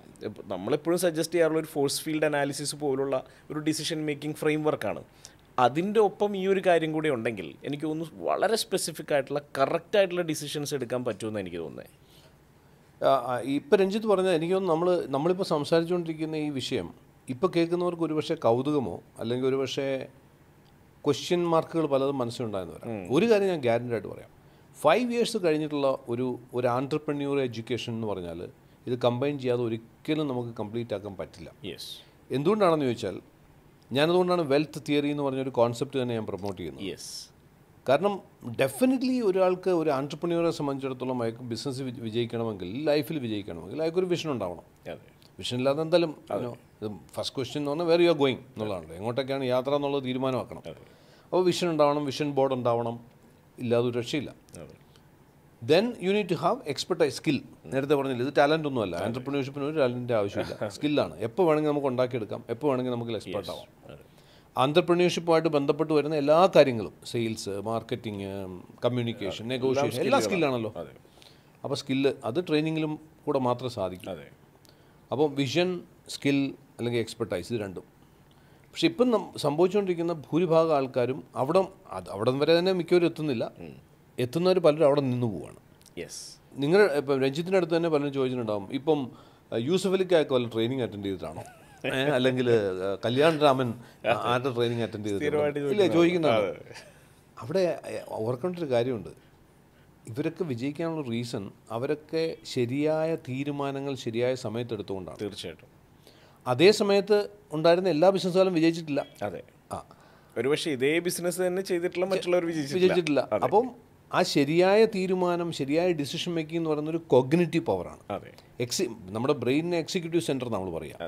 നമ്മളെപ്പോഴും സജസ്റ്റ് ചെയ്യാറുള്ള ഒരു ഫോഴ്സ് ഫീൽഡ് അനാലിസിസ് പോലുള്ള ഒരു ഒരു ഡിസിഷൻ മേക്കിംഗ് ഫ്രെയിം വർക്കാണ് അതിൻ്റെ ഒപ്പം ഈ ഒരു കാര്യം കൂടി ഉണ്ടെങ്കിൽ എനിക്ക് തോന്നുന്നു വളരെ സ്പെസിഫിക് ആയിട്ടുള്ള കറക്റ്റ് ആയിട്ടുള്ള ഡിസിഷൻസ് എടുക്കാൻ പറ്റുമെന്ന് എനിക്ക് തോന്നുന്നത് ഇപ്പം രഞ്ജിത്ത് പറഞ്ഞത് എനിക്ക് തോന്നുന്നു നമ്മൾ നമ്മളിപ്പോൾ സംസാരിച്ചുകൊണ്ടിരിക്കുന്ന ഈ വിഷയം ഇപ്പോൾ കേൾക്കുന്നവർക്ക് ഒരുപക്ഷെ കൗതുകമോ അല്ലെങ്കിൽ ഒരുപക്ഷെ ക്വസ്റ്റ്യൻ മാർക്കുകൾ പലതും മനസ്സിലുണ്ടായെന്ന് പറയാം ഒരു കാര്യം ഞാൻ ഗ്യാരണ്ടി ആയിട്ട് പറയാം ഫൈവ് ഇയേഴ്സ് കഴിഞ്ഞിട്ടുള്ള ഒരു ഒരു ആൻറ്റർപ്രന്യൂർ എഡ്യൂക്കേഷൻ എന്ന് പറഞ്ഞാൽ ഇത് കമ്പൈൻ ചെയ്യാതെ ഒരിക്കലും നമുക്ക് കംപ്ലീറ്റ് ആക്കാൻ പറ്റില്ല യെസ് എന്തുകൊണ്ടാണെന്ന് ചോദിച്ചാൽ ഞാനതുകൊണ്ടാണ് വെൽത്ത് തിയറി എന്ന് പറഞ്ഞൊരു കോൺസെപ്റ്റ് തന്നെ ഞാൻ പ്രൊമോട്ട് ചെയ്യുന്നത് യെസ് കാരണം ഡെഫിനറ്റ്ലി ഒരാൾക്ക് ഒരു ആൻറ്റർപ്രന്യൂറെ സംബന്ധിച്ചിടത്തോളം അയാൾക്ക് ബിസിനസ് വിജയിക്കണമെങ്കിൽ ലൈഫിൽ വിജയിക്കണമെങ്കിൽ അയാൾക്കൊരു വിഷൻ ഉണ്ടാവണം വിഷൻ ഇല്ലാതെ എന്തായാലും ഫസ്റ്റ് ക്വസ്റ്റ്യൻ എന്ന് പറഞ്ഞാൽ വേർ യു ആർ ഗോയിങ് എന്നുള്ളതാണ് എങ്ങോട്ടൊക്കെയാണ് യാത്ര എന്നുള്ളത് തീരുമാനമാക്കണം അപ്പോൾ വിഷൻ ഉണ്ടാവണം വിഷൻ ബോർഡ് ഉണ്ടാവണം ഇല്ലാതെ ഒരു രക്ഷയില്ല then you need to have expertise skill നേരത്തെ പറഞ്ഞില്ല ഇത് ടാലൻ്റ് ഒന്നുമല്ല ആൻറ്റർപ്രണർഷിപ്പിന് ഒരു ടാലൻറ്റിൻ്റെ ആവശ്യമില്ല സ്കില്ലാണ് [LAUGHS] എപ്പോൾ വേണമെങ്കിൽ നമുക്ക് ഉണ്ടാക്കിയെടുക്കാം എപ്പോൾ വേണമെങ്കിൽ നമുക്ക് എക്സ്പെർട്ട് ആവാം ആൻറ്റർപ്രണർഷിപ്പുമായിട്ട് ബന്ധപ്പെട്ട് വരുന്ന എല്ലാ കാര്യങ്ങളും സെയിൽസ് മാർക്കറ്റിംഗ് കമ്മ്യൂണിക്കേഷൻ നെഗോഷിയേഷൻ എല്ലാ സ്കില്ലാണല്ലോ അപ്പോൾ സ്കില്ല് അത് ട്രെയിനിങ്ങിലും കൂടെ മാത്രം സാധിക്കും അപ്പോൾ വിഷൻ സ്കിൽ അല്ലെങ്കിൽ എക്സ്പെർട്ടൈസ് ഇത് രണ്ടും പക്ഷെ ഇപ്പം സംഭവിച്ചുകൊണ്ടിരിക്കുന്ന ഭൂരിഭാഗം ആൾക്കാരും അവിടം അത് അവിടം വരെ തന്നെ മിക്കവരും എത്തുന്നില്ല എത്തുന്നവർ പലരും അവിടെ നിന്ന് പോവുകയാണ് യെസ് നിങ്ങൾ ഇപ്പം രഞ്ജിത്തിൻ്റെ അടുത്ത് തന്നെ പലരും ചോദിച്ചിട്ടുണ്ടാകും ഇപ്പം യൂസഫ് അലിക്കായൊക്കെ വല്ല ട്രെയിനിങ് അറ്റൻഡ് ചെയ്തിട്ടാണോ [LAUGHS] അല്ലെങ്കിൽ കല്യാൺ രാമൻ ആരുടെ ട്രെയിനിങ് അറ്റൻഡ് ചെയ്തിട്ട് ഇല്ല ചോദിക്കുന്നതാണ് അവിടെ ഓർക്കേണ്ട ഒരു കാര്യമുണ്ട് ഇവരൊക്കെ വിജയിക്കാനുള്ള റീസൺ അവരൊക്കെ ശരിയായ തീരുമാനങ്ങൾ ശരിയായ സമയത്ത് എടുത്തുകൊണ്ടാണ് തീർച്ചയായിട്ടും അതേ സമയത്ത് ഉണ്ടായിരുന്ന എല്ലാ ബിസിനസ്സുകാരും വിജയിച്ചിട്ടില്ല അതെ ആ ഒരുപക്ഷെ ഇതേ ബിസിനസ് തന്നെ ചെയ്തിട്ടുള്ള മറ്റുള്ളവർ വിജയിച്ചിട്ടില്ല അപ്പം ആ ശരിയായ തീരുമാനം ശരിയായ ഡിസിഷൻ മേക്കിംഗ് എന്ന് പറയുന്ന ഒരു കൊഗ്നറ്റീവ് പവറാണ് എക്സി നമ്മുടെ ബ്രെയിനിന് എക്സിക്യൂട്ടീവ് സെൻറ്റർ നമ്മൾ പറയാം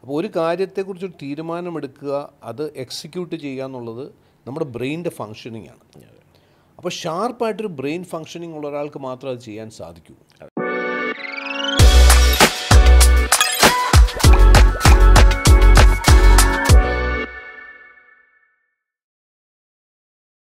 അപ്പോൾ ഒരു കാര്യത്തെക്കുറിച്ച് ഒരു തീരുമാനമെടുക്കുക അത് എക്സിക്യൂട്ട് ചെയ്യുക എന്നുള്ളത് നമ്മുടെ ബ്രെയിനിൻ്റെ ഫങ്ഷനിങ് ആണ് അപ്പോൾ ഷാർപ്പായിട്ടൊരു ബ്രെയിൻ ഫങ്ഷനിങ് ഉള്ള ഒരാൾക്ക് മാത്രമേ അത് ചെയ്യാൻ സാധിക്കൂ